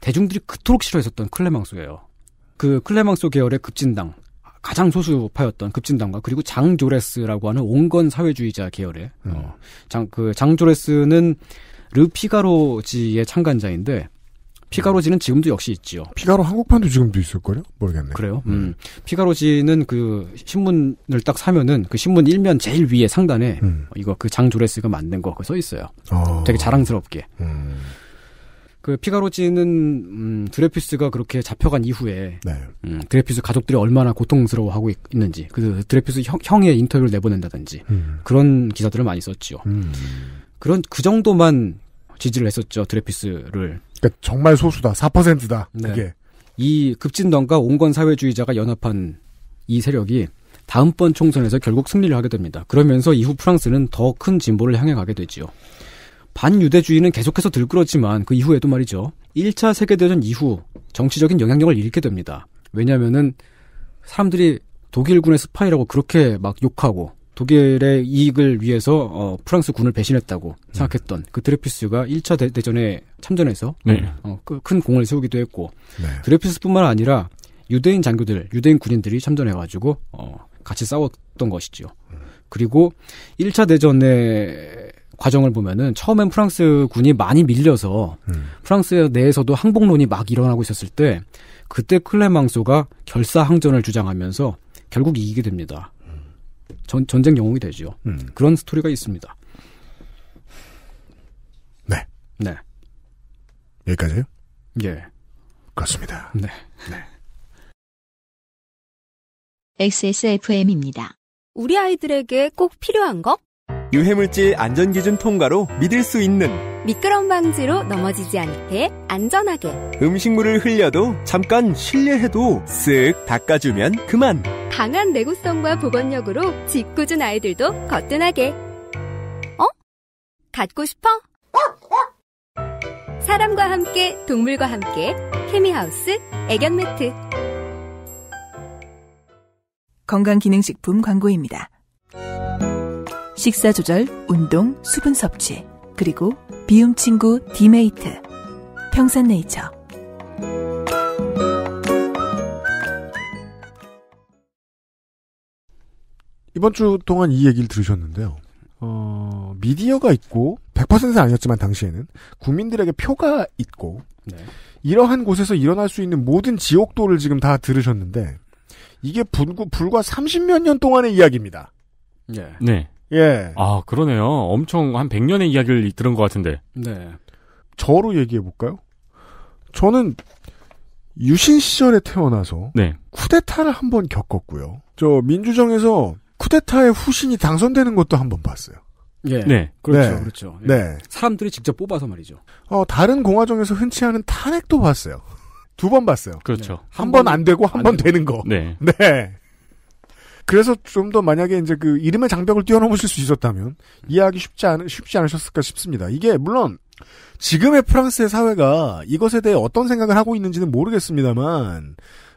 대중들이 그토록 싫어했었던 클레망소예요. 그 클레망소 계열의 급진당 가장 소수파였던 급진당과 그리고 장조레스라고 하는 온건 사회주의자 계열의 어, 음. 어, 장그 장조레스는 르피가로지의 창간자인데 피가로지는 지금도 역시 있지요. 피가로 한국판도 지금도 있을걸요? 모르겠네. 그래요? 네. 음. 피가로지는 그 신문을 딱 사면은 그 신문 1면 제일 위에 상단에 음. 어, 이거 그 장조레스가 만든 거써 그 있어요. 어. 되게 자랑스럽게. 음. 그 피가로지는 음, 드레피스가 그렇게 잡혀간 이후에 네. 음, 드레피스 가족들이 얼마나 고통스러워하고 있, 는지그 드레피스 형, 의 인터뷰를 내보낸다든지 음. 그런 기사들을 많이 썼죠요 음. 그런 그 정도만 지지를 했었죠 드레피스를 그러니까 정말 소수다. 4%다. 네. 그게. 이 급진당과 온건 사회주의자가 연합한 이 세력이 다음번 총선에서 결국 승리를 하게 됩니다. 그러면서 이후 프랑스는 더 큰 진보를 향해 가게 되지요. 반유대주의는 계속해서 들끓었지만 그 이후에도 말이죠. 1차 세계대전 이후 정치적인 영향력을 잃게 됩니다. 왜냐면은 사람들이 독일군의 스파이라고 그렇게 막 욕하고 독일의 이익을 위해서 어, 프랑스 군을 배신했다고 음. 생각했던 그 드레피스가 1차 대, 전에 참전해서 네. 어, 그 큰 공을 세우기도 했고 네. 드레피스뿐만 아니라 유대인 장교들, 유대인 군인들이 참전해가지고 어, 같이 싸웠던 것이지요. 음. 그리고 1차 대전의 과정을 보면은 처음엔 프랑스 군이 많이 밀려서 음. 프랑스 내에서도 항복론이 막 일어나고 있었을 때 그때 클레망소가 결사항전을 주장하면서 결국 이기게 됩니다. 전, 전쟁 영웅이 되지요. 음. 그런 스토리가 있습니다. 네. 네. 여기까지요? 예. 그렇습니다. 네. 네. XSFM입니다. 우리 아이들에게 꼭 필요한 것? 유해물질 안전기준 통과로 믿을 수 있는 미끄럼 방지로 넘어지지 않게 안전하게 음식물을 흘려도 잠깐 실례해도 쓱 닦아주면 그만 강한 내구성과 보건력으로 짓궂은 아이들도 거뜬하게 어? 갖고 싶어? 사람과 함께 동물과 함께 케미하우스 애견 매트 건강기능식품 광고입니다. 식사 조절, 운동, 수분 섭취, 그리고 비움 친구 디메이트, 평산네이처. 이번 주 동안 이 얘기를 들으셨는데요. 어, 미디어가 있고 100%는 아니었지만 당시에는 국민들에게 표가 있고 네. 이러한 곳에서 일어날 수 있는 모든 지옥도를 지금 다 들으셨는데 이게 불과, 불과 30몇 년 동안의 이야기입니다. 네. 네. 예. 아, 그러네요. 엄청 한 100년의 이야기를 들은 것 같은데. 네. 저로 얘기해 볼까요? 저는 유신 시절에 태어나서 네. 쿠데타를 한 번 겪었고요. 저 민주정에서 쿠데타의 후신이 당선되는 것도 한 번 봤어요. 예. 네. 그렇죠. 네. 그렇죠. 예. 네. 사람들이 직접 뽑아서 말이죠. 어, 다른 공화정에서 흔치 않은 탄핵도 봤어요. 두 번 봤어요. 그렇죠. 네. 한번 안 되고 한 번 되는 거. 네. 네. 그래서 좀 더 만약에 이제 그 이름의 장벽을 뛰어넘으실 수 있었다면 이해하기 쉽지 않 쉽지 않으셨을까 싶습니다. 이게 물론 지금의 프랑스의 사회가 이것에 대해 어떤 생각을 하고 있는지는 모르겠습니다만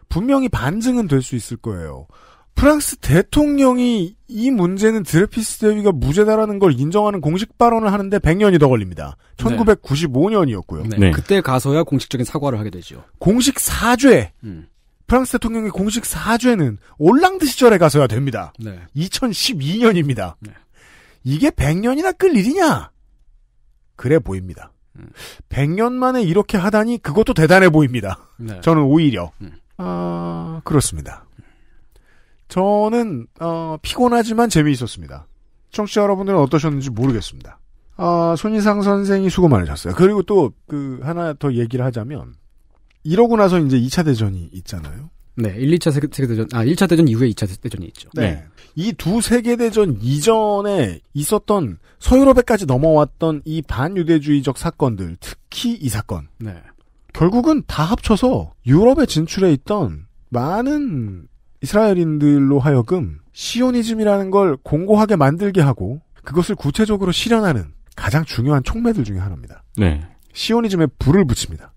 분명히 반증은 될 수 있을 거예요. 프랑스 대통령이 이 문제는 드레피스 대위가 무죄다라는 걸 인정하는 공식 발언을 하는데 100년이 더 걸립니다. 1995년이었고요. 네. 네. 그때 가서야 공식적인 사과를 하게 되죠. 공식 사죄. 음. 프랑스 대통령이 공식 사죄는 올랑드 시절에 가서야 됩니다. 네. 2012년입니다. 네. 이게 100년이나 끌 일이냐? 그래 보입니다. 음. 100년 만에 이렇게 하다니 그것도 대단해 보입니다. 네. 저는 오히려 음. 아 그렇습니다. 저는 어, 피곤하지만 재미있었습니다. 청취자 여러분들은 어떠셨는지 모르겠습니다. 아, 손희상 선생이 수고 많으셨어요. 그리고 또그 하나 더 얘기를 하자면 이러고 나서 이제 2차 대전이 있잖아요. 네, 1, 2차 세계, 대전, 아, 1차 대전 이후에 2차 대전이 있죠. 네. 네. 이 두 세계대전 이전에 있었던 서유럽에까지 넘어왔던 이 반유대주의적 사건들, 특히 이 사건. 네. 결국은 다 합쳐서 유럽에 진출해 있던 많은 이스라엘인들로 하여금 시오니즘이라는 걸 공고하게 만들게 하고 그것을 구체적으로 실현하는 가장 중요한 촉매들 중의 하나입니다. 네. 시오니즘에 불을 붙입니다.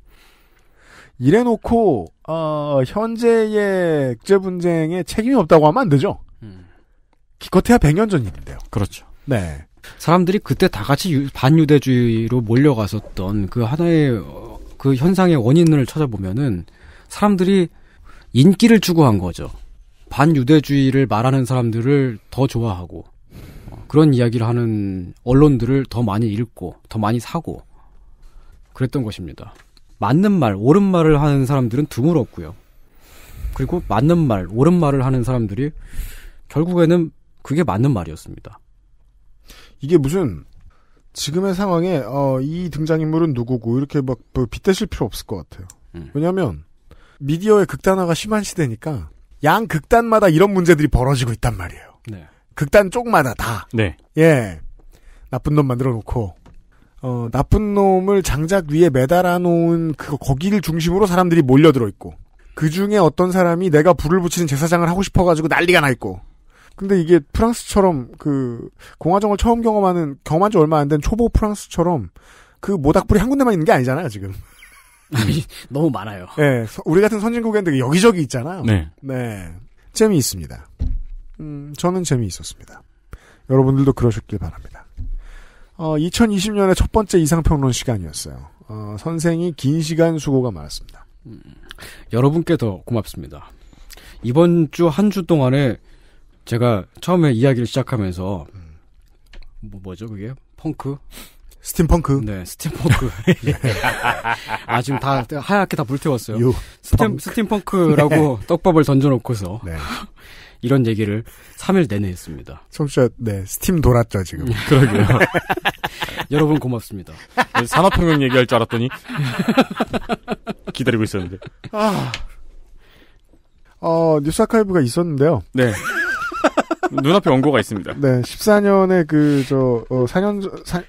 이래놓고 어, 현재의 국제 분쟁에 책임이 없다고 하면 안 되죠. 음. 기껏해야 100년 전 일인데요. 그렇죠. 네. 사람들이 그때 다 같이 유, 반유대주의로 몰려갔었던 그 하나의 어, 그 현상의 원인을 찾아보면은 사람들이 인기를 추구한 거죠. 반유대주의를 말하는 사람들을 더 좋아하고 어, 그런 이야기를 하는 언론들을 더 많이 읽고 더 많이 사고 그랬던 것입니다. 맞는 말, 옳은 말을 하는 사람들은 드물었고요. 그리고 맞는 말, 옳은 말을 하는 사람들이 결국에는 그게 맞는 말이었습니다. 이게 무슨 지금의 상황에 어, 이 등장인물은 누구고 이렇게 막 뭐 빗대실 필요 없을 것 같아요. 음. 왜냐하면 미디어의 극단화가 심한 시대니까 양 극단마다 이런 문제들이 벌어지고 있단 말이에요. 네. 극단 쪽마다 다. 네. 예. 나쁜 놈 만들어 놓고 어, 나쁜 놈을 장작 위에 매달아 놓은 그 거기를 중심으로 사람들이 몰려들어 있고 그 중에 어떤 사람이 내가 불을 붙이는 제사장을 하고 싶어가지고 난리가 나 있고 근데 이게 프랑스처럼 그 공화정을 처음 경험하는 경험한 지 얼마 안 된 초보 프랑스처럼 그 모닥불이 한 군데만 있는 게 아니잖아요 지금 (laughs) 너무 많아요. 네, 우리 같은 선진국엔 되게 여기저기 있잖아요. 네, 네 재미있습니다. 음, 저는 재미있었습니다. 여러분들도 그러셨길 바랍니다. 어, 2020년의 첫 번째 이상평론 시간이었어요. 어, 선생이 긴 시간 수고가 많았습니다. 음, 여러분께 더 고맙습니다. 이번 주 한주 주 동안에 제가 처음에 이야기를 시작하면서 음. 뭐, 뭐죠 그게? 펑크? 스팀펑크. 네, 스팀펑크. (laughs) 아, 지금 다 하얗게 다 불태웠어요. 스팀, 스팀펑크라고 (laughs) 네. 떡밥을 던져놓고서. 네. 이런 얘기를 3일 내내 했습니다. 청취자, 네, 스팀 돌았죠, 지금. 음, 그러게요. (laughs) 여러분 고맙습니다. 네, 산업혁명 얘기할 줄 알았더니 기다리고 있었는데. 아, 어, 뉴스 아카이브가 있었는데요. 네. 눈앞에 원고가 있습니다. 네, 14년에 그, 저, 어, 4년, 4,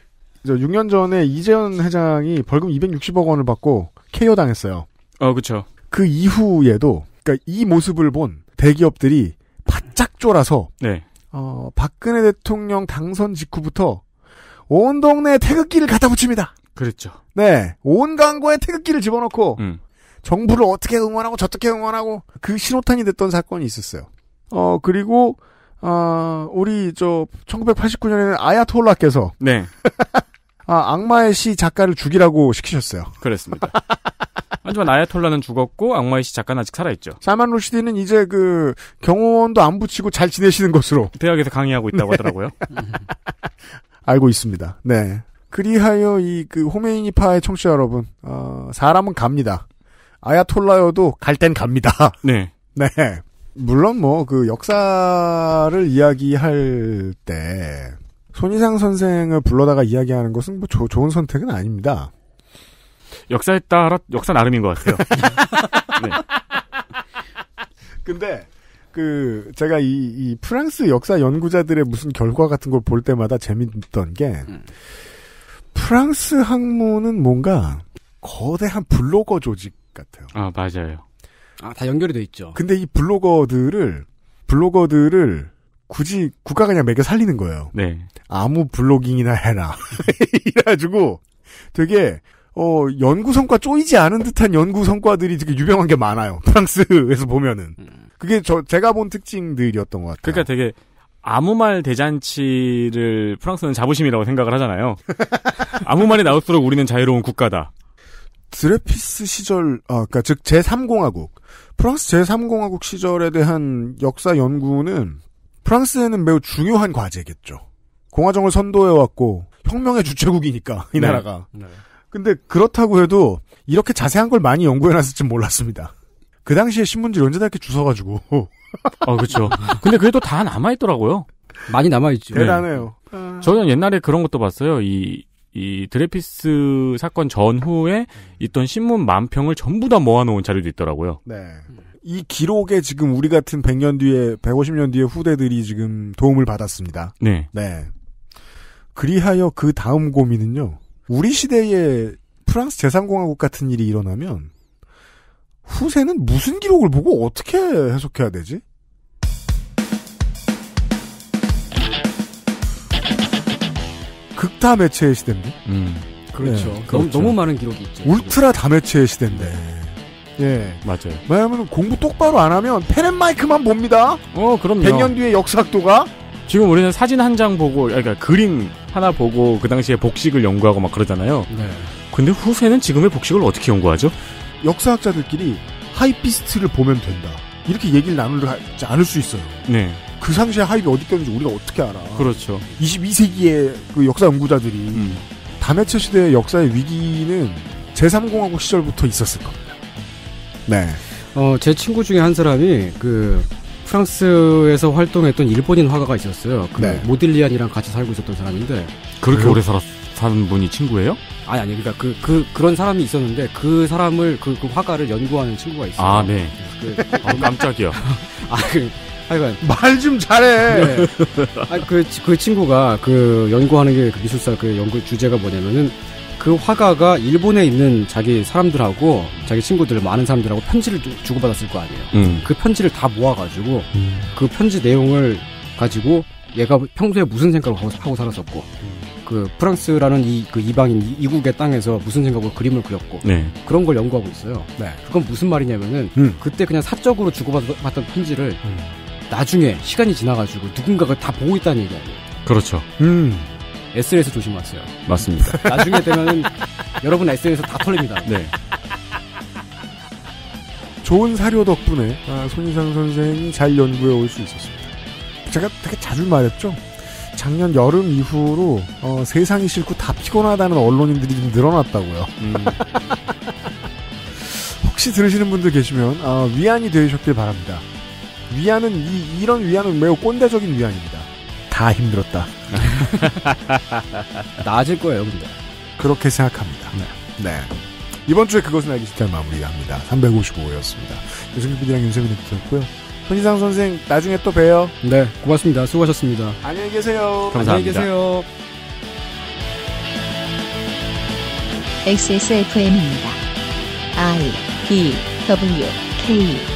저 6년 전에 이재현 회장이 벌금 260억 원을 받고 k 어 당했어요. 어, 그쵸. 그 이후에도, 그니까 이 모습을 본 대기업들이 바짝 쫄아서 네. 어, 박근혜 대통령 당선 직후부터 온 동네에 태극기를 갖다 붙입니다. 그렇죠. 네, 온 광고에 태극기를 집어넣고 음. 정부를 어떻게 응원하고 저떻게 응원하고 그 신호탄이 됐던 사건이 있었어요. 어 그리고 어, 우리 저 1989년에는 아야톨라께서 네. (laughs) 아, 악마의 시 작가를 죽이라고 시키셨어요. 그렇습니다. (laughs) 하지만 아야톨라는 죽었고 악마의 시 작가는 아직 살아있죠. 살만 루시디는 이제 그 경호원도 안 붙이고 잘 지내시는 것으로 대학에서 강의하고 있다고 네. 하더라고요. (laughs) 알고 있습니다. 네. 그리하여 이 그 호메이니파의 청취자 여러분, 어, 사람은 갑니다. 아야톨라여도 갈 땐 갑니다. (laughs) 네. 네. 물론 뭐 그 역사를 이야기할 때 손희상 선생을 불러다가 이야기하는 것은 뭐 조, 좋은 선택은 아닙니다. 역사에 따라 역사 나름인 것 같아요. (laughs) 네. 근데 그 제가 이, 이, 프랑스 역사 연구자들의 무슨 결과 같은 걸 볼 때마다 재밌던 게 음. 프랑스 학문은 뭔가 거대한 블로거 조직 같아요. 아 맞아요. 아다 연결이 돼 있죠. 근데 이 블로거들을 블로거들을 굳이 국가가 그냥 매겨 살리는 거예요. 네. 아무 블로깅이나 해라. (laughs) 이래가지고 되게 어, 연구 성과 쪼이지 않은 듯한 연구 성과들이 되게 유명한 게 많아요. 프랑스에서 보면은. 음. 그게 저, 제가 본 특징들이었던 것 같아요. 그러니까 되게 아무 말 대잔치를 프랑스는 자부심이라고 생각을 하잖아요. (laughs) 아무 말이 나올수록 우리는 자유로운 국가다. 드레피스 시절, 아, 그니까 즉 제3공화국, 프랑스 제3공화국 시절에 대한 역사 연구는 프랑스에는 매우 중요한 과제겠죠. 공화정을 선도해왔고 혁명의 주체국이니까 이 네. 나라가. 네, 네. 근데 그렇다고 해도 이렇게 자세한 걸 많이 연구해놨을지 몰랐습니다. 그 당시에 신문지 를 언제나 이렇게 주워가지고. 아, 그렇죠. 근데 그래도 다 남아있더라고요. 많이 남아있죠. 네. 대단해요. 네. 아... 저는 옛날에 그런 것도 봤어요. 이, 이 드레피스 사건 전후에 있던 신문 만평을 전부 다 모아놓은 자료도 있더라고요. 네. 이 기록에 지금 우리 같은 100년 뒤에, 150년 뒤에 후대들이 지금 도움을 받았습니다. 네. 네. 그리하여 그 다음 고민은요. 우리 시대에 프랑스 제3공화국 같은 일이 일어나면 후세는 무슨 기록을 보고 어떻게 해석해야 되지? 극다 매체의 시대인데. 음. 그렇죠. 네, 그렇죠. 너무, 너무, 많은 기록이 있죠. 울트라 다매체의 시대인데. 네. 예. 네. 네. 맞아요. 왜냐면 공부 똑바로 안 하면 펜앤마이크만 봅니다. 어, 그럼요. 100년 뒤에 역사학도가. 지금 우리는 사진 한 장 보고 아, 그러니까 그림 하나 보고 그 당시에 복식을 연구하고 막 그러잖아요. 네. 근데 후세는 지금의 복식을 어떻게 연구하죠? 역사학자들끼리 하이피스트를 보면 된다. 이렇게 얘기를 나누지 않을 수 있어요. 네. 그 당시에 하이비 어디 꼈는지 우리가 어떻게 알아? 그렇죠. 22세기의 그 역사 연구자들이 음. 다매체 시대의 역사의 위기는 제3공화국 시절부터 있었을 겁니다. 네. 어, 제 친구 중에 한 사람이 그 프랑스에서 활동했던 일본인 화가가 있었어요. 그 네. 모딜리안이랑 같이 살고 있었던 사람인데 그렇게 그 오래 살았 던 분이 친구예요? 아니 아니 그러니까 그, 그 그런 사람이 있었는데 그 사람을 그, 그 화가를 연구하는 친구가 있어요. 아 네. 그, 아, 깜짝이야. (laughs) 아그 하여간 말좀 잘해. 네. 아그그 그 친구가 그 연구하는 게그 미술사 그 연구 주제가 뭐냐면은 그 화가가 일본에 있는 자기 사람들하고 자기 친구들 많은 사람들하고 편지를 주고받았을 거 아니에요. 음. 그 편지를 다 모아가지고 음. 그 편지 내용을 가지고 얘가 평소에 무슨 생각을 하고 살았었고 그 프랑스라는 이 그 이방인 이국의 땅에서 무슨 생각으로 그림을 그렸고 네. 그런 걸 연구하고 있어요. 네. 그건 무슨 말이냐면은 음. 그때 그냥 사적으로 주고받았던 편지를 음. 나중에 시간이 지나가지고 누군가가 다 보고 있다는 얘기 아니에요. 그렇죠. 음. s n s 조심 하세요 맞습니다. (laughs) 나중에 되면 여러분 s n s 다 털립니다. 네. 좋은 사료 덕분에 아, 손희상 선생이 잘 연구해 올 수 있었습니다. 제가 되게 자주 말했죠. 작년 여름 이후로 어, 세상이 싫고 다 피곤하다는 언론인들이 좀 늘어났다고요. 음. (laughs) 혹시 들으시는 분들 계시면 어, 위안이 되셨길 바랍니다. 위안은 이, 이런 위안은 매우 꼰대적인 위안입니다. 다 힘들었다. (laughs) 나아질 거예요, 근데. 그렇게 생각합니다. 네. 네. 이번 주에 그것은 알기 싫다 마무리합니다. 355였습니다. 유승규 PD랑 윤세민 리터고요 손희상 선생, 나중에 또 봬요. 네, 고맙습니다. 수고하셨습니다. 안녕히 계세요. 감사합니다. 안녕히 계세요. XSFM입니다. I D W K